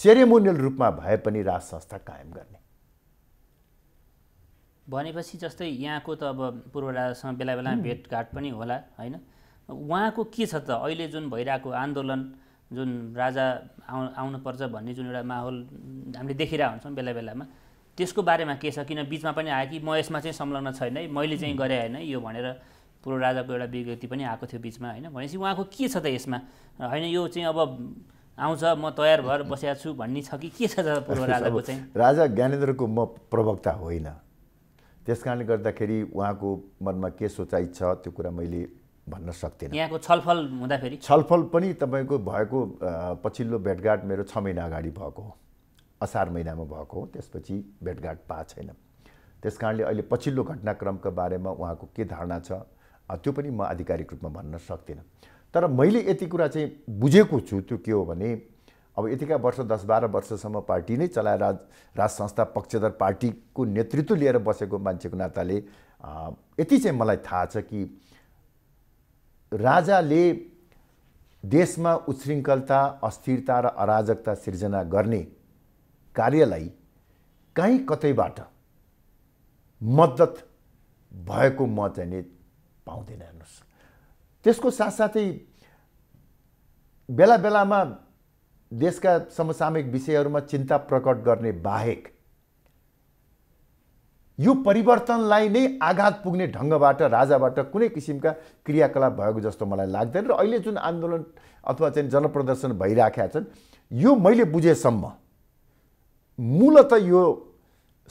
[SPEAKER 2] सेरेमोनियल रूपमा भए पनि राज संस्था कायम गर्ने
[SPEAKER 1] भनेपछि जस्तै यहाँको त अब पूर्व राजासँग बेला बेला भेटघाट पनि होला होइन उहाँको के छ त अहिले जुन भइरहेको आन्दोलन जुन राजा आउ आउनुपर्छ भन्ने जुन एउटा माहौल हामीले देखिरहेको हुन्छौँ बेला बेलामा त्यसको बारेमा के छ किन बिचमा पनि आयो कि म यसमा चाहिँ संलग्न छैन है मैले चाहिँ गरेँ होइन यो भनेर पूर्व राजाको एउटा विज्ञप्ति पनि आएको थियो बिचमा होइन भनेपछि उहाँको के छ त यसमा होइन यो चाहिँ अब आउँछ म तयार भएर बसेको छु भन्ने छ कि के छ त पूर्व राजाको चाहिँ
[SPEAKER 2] राजा ज्ञानेन्द्रको म प्रवक्ता होइन त्यस कारणले गर्दाखेरि उहाँको मनमा के सोचाइ छ त्यो कुरा मैले भन्न सक्दैन
[SPEAKER 1] यहाँको छलफल हुँदाखेरि छलफल
[SPEAKER 2] पनि तपाईँको भएको पछिल्लो भेटघाट मेरो छ महिना अगाडि भएको हो असार महिनामा भएको हो त्यसपछि भेटघाट पाएको छैन त्यस कारणले अहिले पछिल्लो घटनाक्रमको बारेमा उहाँको के धारणा छ त्यो पनि म आधिकारिक रूपमा भन्न सक्दिनँ तर मैले यति कुरा चाहिँ बुझेको छु त्यो के हो भने अब यतिका वर्ष दस बाह्र वर्षसम्म पार्टी नै चलाएर राज राज संस्था पक्षधर पार्टीको नेतृत्व लिएर बसेको मान्छेको नाताले यति चाहिँ मलाई थाहा छ कि राजाले देशमा उच्छृङ्खलता अस्थिरता र अराजकता सिर्जना गर्ने कार्यलाई कहीँ कतैबाट मद्दत भएको म चाहिँ नै पाउँदिनँ हेर्नुहोस् त्यसको साथसाथै बेला बेलामा देशका समसामयिक विषयहरूमा चिन्ता प्रकट गर्ने बाहेक यो परिवर्तनलाई नै आघात पुग्ने ढङ्गबाट राजाबाट कुनै किसिमका क्रियाकलाप भएको जस्तो मलाई लाग्दैन र अहिले जुन आन्दोलन अथवा चाहिँ जनप्रदर्शन भइराखेका छन् यो मैले बुझेसम्म मूलत यो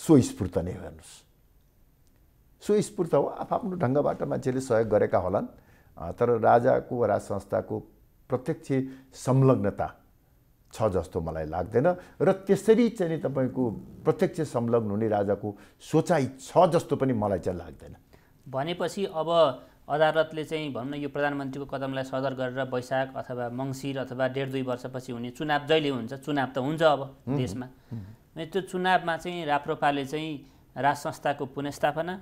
[SPEAKER 2] स्वस्फूर्त नै हो हेर्नुहोस् स्वस्फूर्त हो आफ्नो ढङ्गबाट मान्छेले सहयोग गरेका होलान् तर राजाको वा राज संस्थाको प्रत्यक्ष संलग्नता छ जस्तो मलाई लाग्दैन र त्यसरी चाहिँ तपाईँको प्रत्यक्ष संलग्न हुने राजाको सोचाइ छ जस्तो पनि मलाई चाहिँ लाग्दैन
[SPEAKER 1] भनेपछि अब अदालतले चाहिँ भनौँ न यो प्रधानमन्त्रीको कदमलाई सदर गरेर वैशाख अथवा मङ्सिर अथवा डेढ दुई वर्षपछि हुने चुनाव जहिले हुन्छ चुनाव त हुन्छ अब देशमा त्यो चुनावमा चाहिँ राप्रपाले चाहिँ राज संस्थाको पुनस्थापना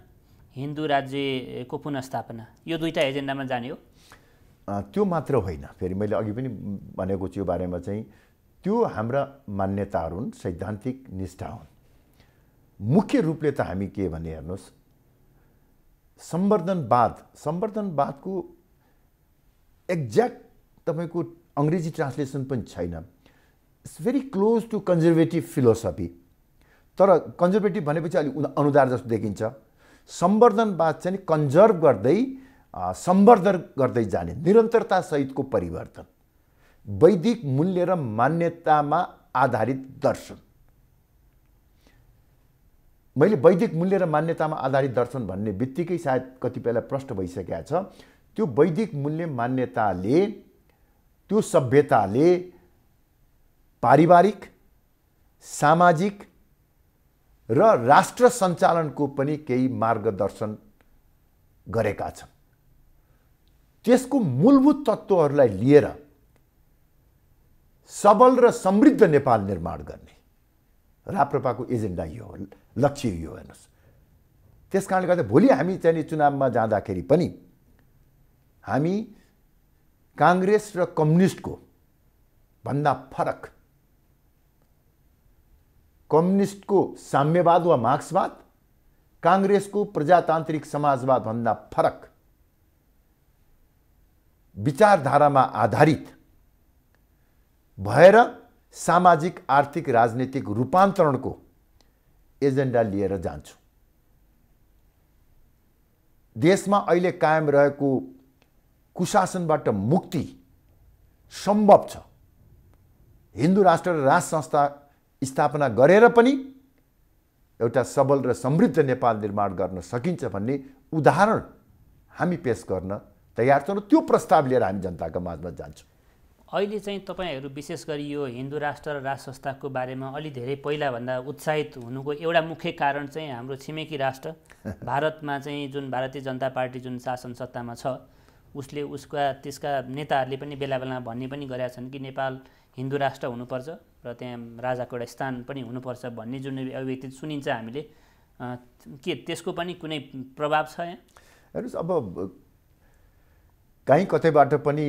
[SPEAKER 1] हिन्दू राज्यको पुनस्थापना यो दुईवटा एजेन्डामा जाने हो
[SPEAKER 2] त्यो मात्र होइन फेरि मैले अघि पनि भनेको छु यो बारेमा चाहिँ त्यो हाम्रा मान्यताहरू हुन् सैद्धान्तिक निष्ठा हुन् मुख्य रूपले त हामी के भने हेर्नुहोस् सम्वर्धनवाद सम्वर्धनवादको एक्ज्याक्ट तपाईँको अङ्ग्रेजी ट्रान्सलेसन पनि छैन it's very close to conservative philosophy तर कन्जर्भेटिभ भनेपछि अलिक अनुदार जस्तो देखिन्छ सम्वर्धनवाद चाहिँ कन्जर्भ गर्दै सम्वर्धन गर्दै जाने निरन्तरतासहितको परिवर्तन वैदिक मूल्य र मान्यतामा आधारित दर्शन मैले वैदिक मूल्य र मान्यतामा आधारित दर्शन भन्ने बित्तिकै सायद कतिपयलाई प्रष्ट भइसकेका छ त्यो वैदिक मूल्य मान्यताले त्यो सभ्यताले पारिवारिक सामाजिक र राष्ट्र सञ्चालनको पनि केही मार्गदर्शन गरेका छन् त्यसको मूलभूत तत्त्वहरूलाई लिएर सबल र समृद्ध नेपाल निर्माण गर्ने राप्रपाको एजेन्डा यो हो लक्ष्य यो हेर्नुहोस् त्यस कारणले गर्दा भोलि हामी चाहिँ चुनावमा जाँदाखेरि पनि हामी काङ्ग्रेस र कम्युनिस्टको भन्दा फरक कम्युनिस्टको साम्यवाद वा मार्क्सवाद काङ्ग्रेसको प्रजातान्त्रिक समाजवादभन्दा फरक विचारधारामा आधारित भएर सामाजिक आर्थिक राजनीतिक रूपान्तरणको एजेन्डा लिएर जान्छु देशमा अहिले कायम रहेको कुशासनबाट मुक्ति सम्भव छ हिन्दू राष्ट्र र राज संस्था स्थापना गरेर पनि एउटा सबल र समृद्ध नेपाल निर्माण गर्न सकिन्छ भन्ने उदाहरण हामी पेस गर्न तयार छौँ र त्यो प्रस्ताव लिएर हामी जनताको माझमा जान्छौँ
[SPEAKER 1] अहिले चाहिँ तपाईँहरू विशेष गरी यो हिन्दू राष्ट्र र राज संस्थाको बारेमा अलि धेरै पहिलाभन्दा उत्साहित हुनुको एउटा मुख्य कारण चाहिँ हाम्रो छिमेकी राष्ट्र भारतमा चाहिँ जुन भारतीय जनता पार्टी जुन शासन सत्तामा छ उसले उसका त्यसका नेताहरूले पनि बेला बेलामा भन्ने पनि गरेका छन् कि नेपाल हिन्दू राष्ट्र हुनुपर्छ र त्यहाँ राजाको एउटा स्थान पनि हुनुपर्छ भन्ने जुन अभिव्यक्ति सुनिन्छ हामीले के त्यसको पनि कुनै प्रभाव छ यहाँ
[SPEAKER 2] हेर्नुहोस् अब काहीँ कतैबाट पनि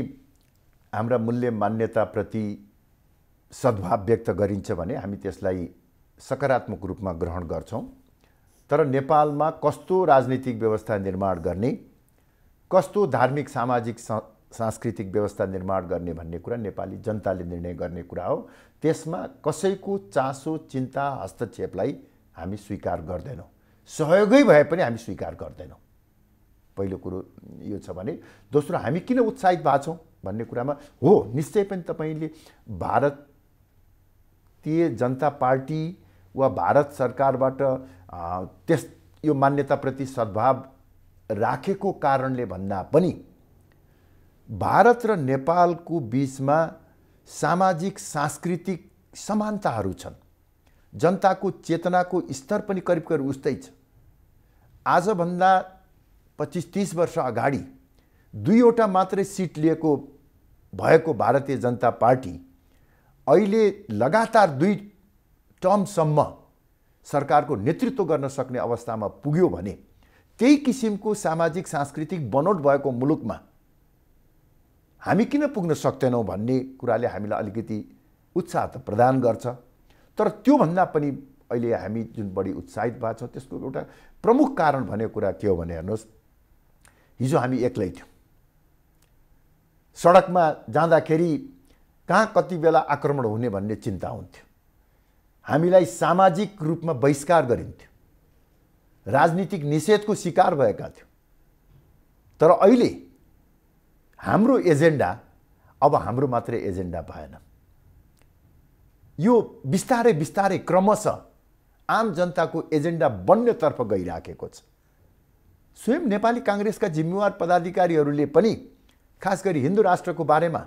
[SPEAKER 2] हाम्रा मूल्य मान्यताप्रति सद्भाव व्यक्त गरिन्छ भने हामी त्यसलाई सकारात्मक रूपमा ग्रहण गर्छौँ तर नेपालमा कस्तो राजनीतिक व्यवस्था निर्माण गर्ने कस्तो धार्मिक सामाजिक सांस्कृतिक व्यवस्था निर्माण गर्ने भन्ने कुरा नेपाली जनताले निर्णय गर्ने कुरा हो त्यसमा कसैको चासो चिन्ता हस्तक्षेपलाई हामी स्वीकार गर्दैनौँ सहयोगै भए पनि हामी स्वीकार गर्दैनौँ पहिलो कुरो यो छ भने दोस्रो हामी किन उत्साहित भएको छौँ भन्ने कुरामा हो निश्चय पनि तपाईँले भारतीय जनता पार्टी वा भारत सरकारबाट त्यस यो मान्यताप्रति सद्भाव राखेको कारणले भन्दा पनि भारत र नेपालको बिचमा सामाजिक सांस्कृतिक समानताहरू छन् जनताको चेतनाको स्तर पनि करिब करिब उस्तै छ आजभन्दा पच्चिस तिस वर्ष अगाडि दुईवटा मात्रै सिट लिएको भएको भारतीय जनता पार्टी अहिले लगातार दुई टर्मसम्म सरकारको नेतृत्व गर्न सक्ने अवस्थामा पुग्यो भने त्यही किसिमको सामाजिक सांस्कृतिक बनोट भएको मुलुकमा हामी किन पुग्न सक्दैनौँ भन्ने कुराले हामीलाई अलिकति उत्साह त प्रदान गर्छ तर त्योभन्दा पनि अहिले हामी जुन बढी उत्साहित भएको छ त्यसको एउटा प्रमुख कारण भनेको कुरा के हो भने हेर्नुहोस् हिजो हामी एक्लै थियौँ सडकमा जाँदाखेरि कहाँ कति बेला आक्रमण हुने भन्ने चिन्ता हुन्थ्यो हामीलाई सामाजिक रूपमा बहिष्कार गरिन्थ्यो राजनीतिक निषेधको शिकार भएका थियौँ तर अहिले हाम्रो एजेन्डा अब हाम्रो मात्रै एजेन्डा भएन यो बिस्तारै बिस्तारै क्रमशः आम जनताको एजेन्डा बन्नेतर्फ गइराखेको छ स्वयं नेपाली काङ्ग्रेसका जिम्मेवार पदाधिकारीहरूले पनि खास गरी हिन्दू राष्ट्रको बारेमा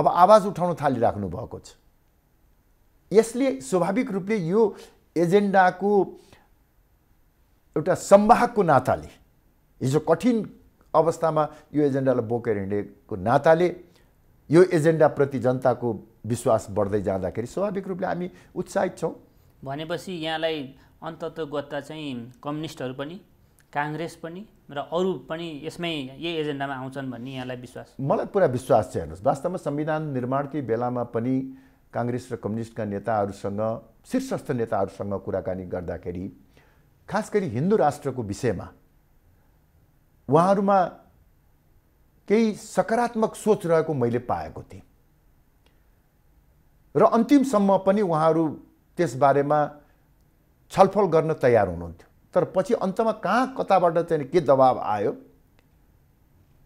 [SPEAKER 2] अब आवाज उठाउन थालिराख्नु भएको छ यसले स्वाभाविक रूपले यो एजेन्डाको एउटा सम्वाहकको नाताले हिजो कठिन अवस्थामा यो एजेन्डालाई बोकेर हिँडेको नाताले यो एजेन्डाप्रति जनताको विश्वास बढ्दै जाँदाखेरि स्वाभाविक रूपले हामी उत्साहित छौँ
[SPEAKER 1] भनेपछि यहाँलाई गत्ता चाहिँ कम्युनिस्टहरू पनि काङ्ग्रेस पनि र अरू पनि यसमै यही एजेन्डामा आउँछन् भन्ने यहाँलाई विश्वास
[SPEAKER 2] मलाई पुरा विश्वास छ हेर्नुहोस् वास्तवमा संविधान निर्माणकै बेलामा पनि काङ्ग्रेस र कम्युनिस्टका नेताहरूसँग शीर्षस्थ नेताहरूसँग कुराकानी गर्दाखेरि खास गरी हिन्दू राष्ट्रको विषयमा उहाँहरूमा केही सकारात्मक सोच रहेको मैले पाएको थिएँ र अन्तिमसम्म पनि उहाँहरू त्यसबारेमा छलफल गर्न तयार हुनुहुन्थ्यो तर पछि अन्तमा कहाँ कताबाट चाहिँ के दबाब आयो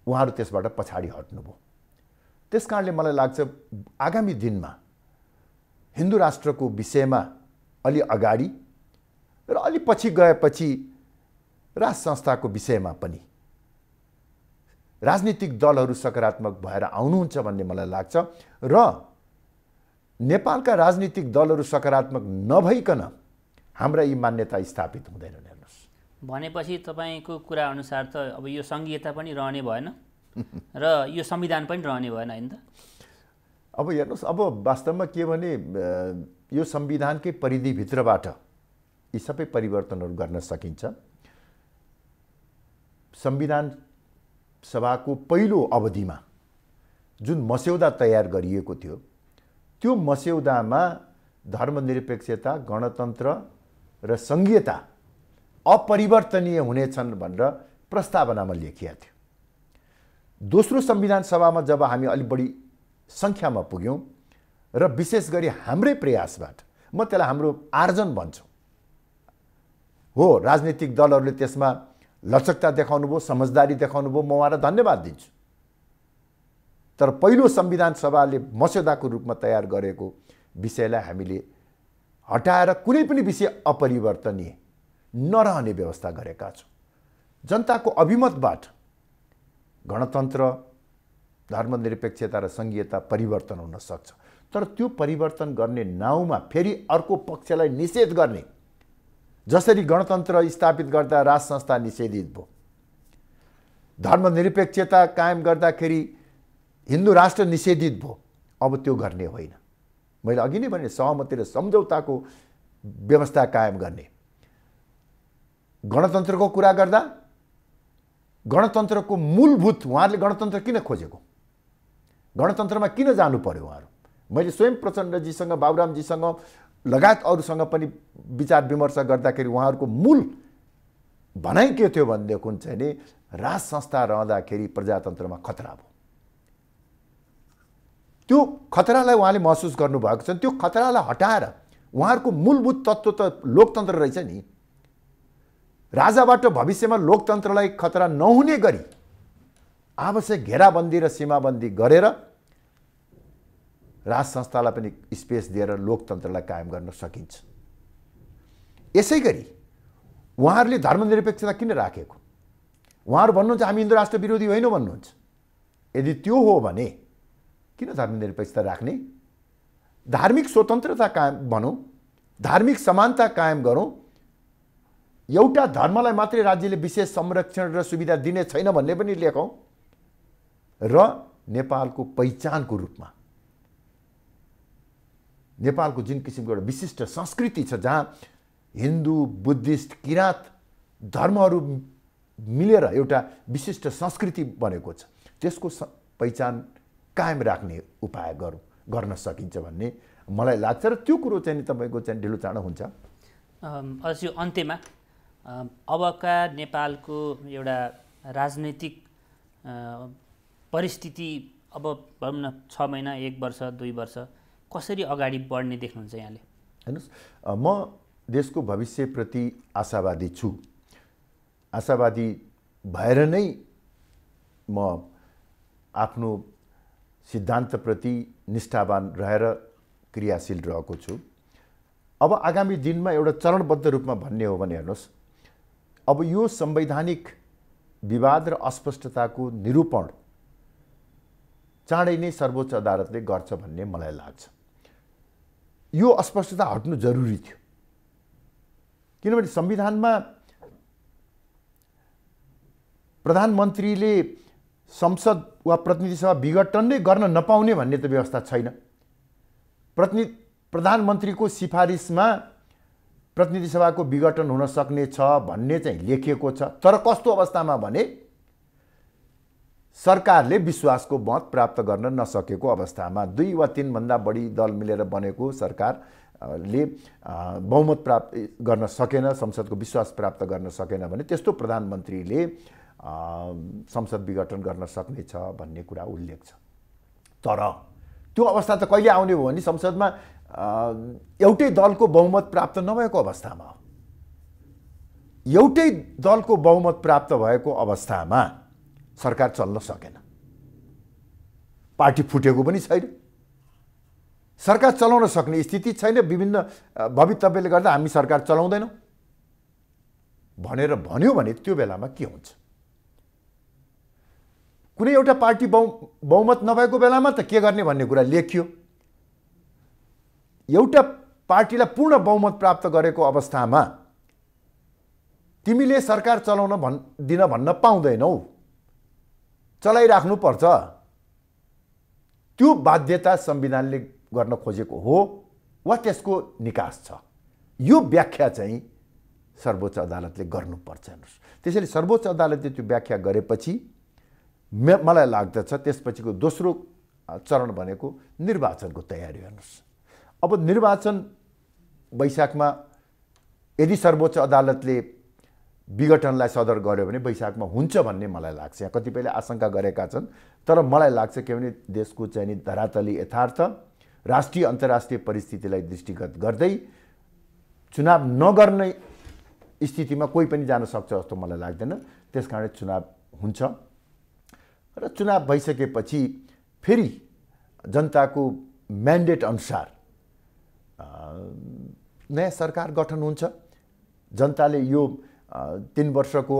[SPEAKER 2] उहाँहरू त्यसबाट पछाडि हट्नुभयो त्यस कारणले मलाई लाग्छ आगामी दिनमा हिन्दू राष्ट्रको विषयमा अलि अगाडि र अलि पछि गएपछि राज संस्थाको विषयमा पनि राजनीतिक दलहरू सकारात्मक भएर आउनुहुन्छ भन्ने मलाई लाग्छ र नेपालका राजनीतिक दलहरू सकारात्मक नभइकन हाम्रा यी मान्यता स्थापित हुँदैनन्
[SPEAKER 1] भनेपछि तपाईँको कुरा अनुसार त अब यो सङ्घीयता पनि रहने भएन र यो संविधान पनि रहने भएन होइन त
[SPEAKER 2] अब हेर्नुहोस् अब वास्तवमा के भने यो संविधानकै परिधिभित्रबाट यी सबै परिवर्तनहरू गर्न सकिन्छ संविधान सभाको पहिलो अवधिमा जुन मस्यौदा तयार गरिएको थियो त्यो मस्यौदामा धर्मनिरपेक्षता गणतन्त्र र सङ्घीयता अपरिवर्तनीय हुनेछन् भनेर प्रस्तावनामा लेखिया थियो दोस्रो संविधान सभामा जब हामी अलिक बढी सङ्ख्यामा पुग्यौँ र विशेष गरी हाम्रै प्रयासबाट म त्यसलाई हाम्रो आर्जन भन्छु हो राजनीतिक दलहरूले त्यसमा लचकता देखाउनु भयो समझदारी देखाउनु भयो म उहाँलाई धन्यवाद दिन्छु तर पहिलो संविधान सभाले मस्यौदाको रूपमा तयार गरेको विषयलाई हामीले हटाएर कुनै पनि विषय अपरिवर्तनीय नरहने व्यवस्था गरेका छौँ जनताको अभिमतबाट गणतन्त्र धर्मनिरपेक्षता र सङ्घीयता परिवर्तन हुन सक्छ तर त्यो परिवर्तन गर्ने नाउँमा फेरि अर्को पक्षलाई निषेध गर्ने जसरी गणतन्त्र स्थापित गर्दा राज संस्था निषेधित भयो धर्मनिरपेक्षता कायम गर्दाखेरि हिन्दू राष्ट्र निषेधित भयो अब त्यो गर्ने होइन मैले अघि नै भने सहमति र सम्झौताको व्यवस्था कायम गर्ने गणतन्त्रको कुरा गर्दा गणतन्त्रको मूलभूत उहाँहरूले गणतन्त्र किन खोजेको गणतन्त्रमा किन जानु पर्यो उहाँहरू मैले स्वयं प्रचण्डजीसँग बाबुरामजीसँग लगायत अरूसँग पनि विचार विमर्श गर्दाखेरि उहाँहरूको मूल भनाइ के थियो भनेदेखि चाहिँ नि राज संस्था रहँदाखेरि प्रजातन्त्रमा खतरा भयो त्यो खतरालाई उहाँले महसुस गर्नुभएको छ त्यो खतरालाई हटाएर उहाँहरूको मूलभूत तत्त्व त लोकतन्त्र रहेछ नि राजाबाट भविष्यमा लोकतन्त्रलाई खतरा नहुने गरी आवश्यक घेराबन्दी र सीमाबन्दी गरेर राज संस्थालाई पनि स्पेस दिएर लोकतन्त्रलाई कायम गर्न सकिन्छ यसै गरी उहाँहरूले धर्मनिरपेक्षता किन राखेको उहाँहरू भन्नुहुन्छ हामी हिन्दू राष्ट्र विरोधी होइनौँ भन्नुहुन्छ यदि त्यो हो भने किन धर्मनिरपेक्षता राख्ने धार्मिक स्वतन्त्रता कायम भनौँ धार्मिक समानता कायम गरौँ एउटा धर्मलाई मात्रै राज्यले विशेष संरक्षण र सुविधा दिने छैन भन्ने पनि लेखौँ र नेपालको पहिचानको रूपमा नेपालको जुन किसिमको एउटा विशिष्ट संस्कृति छ जहाँ हिन्दू बुद्धिस्ट किराँत धर्महरू मिलेर एउटा विशिष्ट संस्कृति बनेको छ त्यसको पहिचान कायम राख्ने उपाय गरौँ गर्न सकिन्छ भन्ने मलाई लाग्छ र त्यो कुरो चाहिँ तपाईँको चाहिँ ढिलो चाँडो हुन्छ
[SPEAKER 1] अन्त्यमा अबका नेपालको एउटा राजनैतिक परिस्थिति अब भनौँ न छ महिना एक वर्ष दुई वर्ष कसरी अगाडि बढ्ने देख्नुहुन्छ यहाँले
[SPEAKER 2] हेर्नुहोस् म देशको भविष्यप्रति आशावादी छु आशावादी भएर नै म आफ्नो सिद्धान्तप्रति निष्ठावान रहेर क्रियाशील रहेको छु अब आगामी दिनमा एउटा चरणबद्ध रूपमा भन्ने हो भने हेर्नुहोस् अब यो संवैधानिक विवाद र अस्पष्टताको निरूपण चाँडै नै सर्वोच्च अदालतले गर्छ भन्ने मलाई लाग्छ यो अस्पष्टता हट्नु जरुरी थियो किनभने संविधानमा प्रधानमन्त्रीले संसद वा प्रतिनिधि सभा विघटन नै गर्न नपाउने भन्ने त व्यवस्था छैन प्रतिनि प्रधानमन्त्रीको सिफारिसमा प्रतिनिधि सभाको विघटन हुन सक्ने छ भन्ने चाहिँ लेखिएको छ तर कस्तो अवस्थामा भने सरकारले विश्वासको मत प्राप्त गर्न नसकेको अवस्थामा दुई वा तिनभन्दा बढी दल मिलेर बनेको सरकारले बहुमत प्राप्त गर्न सकेन संसदको विश्वास प्राप्त गर्न सकेन भने त्यस्तो प्रधानमन्त्रीले संसद विघटन गर्न सक्नेछ भन्ने कुरा उल्लेख छ तर त्यो अवस्था त कहिले आउने हो भने संसदमा एउटै दलको बहुमत प्राप्त नभएको अवस्थामा हो एउटै दलको बहुमत प्राप्त भएको अवस्थामा सरकार चल्न सकेन पार्टी फुटेको पनि छैन सरकार चलाउन सक्ने स्थिति छैन विभिन्न भवितव्यले गर्दा हामी सरकार चलाउँदैनौँ भनेर भन्यो भने त्यो बेलामा के हुन्छ कुनै एउटा पार्टी बहु बहुमत नभएको बेलामा त के गर्ने भन्ने कुरा लेखियो एउटा पार्टीलाई पूर्ण बहुमत प्राप्त गरेको अवस्थामा तिमीले सरकार चलाउन भन् दिन भन्न पाउँदैनौ चलाइराख्नुपर्छ त्यो बाध्यता संविधानले गर्न खोजेको हो वा त्यसको निकास छ यो व्याख्या चाहिँ सर्वोच्च अदालतले गर्नुपर्छ हेर्नुहोस् त्यसैले सर्वोच्च अदालतले त्यो व्याख्या गरेपछि मलाई लाग्दछ त्यसपछिको दोस्रो चरण भनेको निर्वाचनको तयारी हेर्नुहोस् अब निर्वाचन वैशाखमा यदि सर्वोच्च अदालतले विघटनलाई सदर गर्यो भने वैशाखमा हुन्छ भन्ने मलाई लाग्छ यहाँ कतिपयले आशंका गरेका छन् तर मलाई लाग्छ के भने देशको नि धरातली यथार्थ राष्ट्रिय अन्तर्राष्ट्रिय परिस्थितिलाई दृष्टिगत गर्दै चुनाव नगर्ने स्थितिमा कोही पनि जान सक्छ जस्तो मलाई लाग्दैन त्यस कारण चुनाव हुन्छ र चुनाव भइसकेपछि फेरि जनताको म्यान्डेट अनुसार नयाँ सरकार गठन हुन्छ जनताले यो तिन वर्षको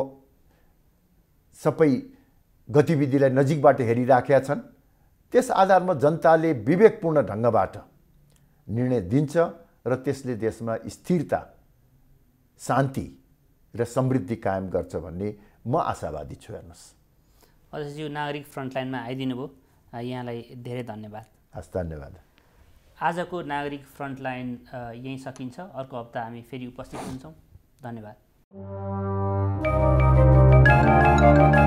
[SPEAKER 2] सबै गतिविधिलाई नजिकबाट हेरिराखेका छन् त्यस आधारमा जनताले विवेकपूर्ण ढङ्गबाट निर्णय दिन्छ र त्यसले देशमा स्थिरता शान्ति र समृद्धि कायम गर्छ भन्ने म आशावादी छु हेर्नुहोस्
[SPEAKER 1] अध्यक्षज्यू नागरिक फ्रन्टलाइनमा आइदिनु भयो यहाँलाई धेरै धन्यवाद हस् धन्यवाद आजको नागरिक फ्रन्टलाइन यहीँ सकिन्छ अर्को हप्ता हामी फेरि उपस्थित हुन्छौँ धन्यवाद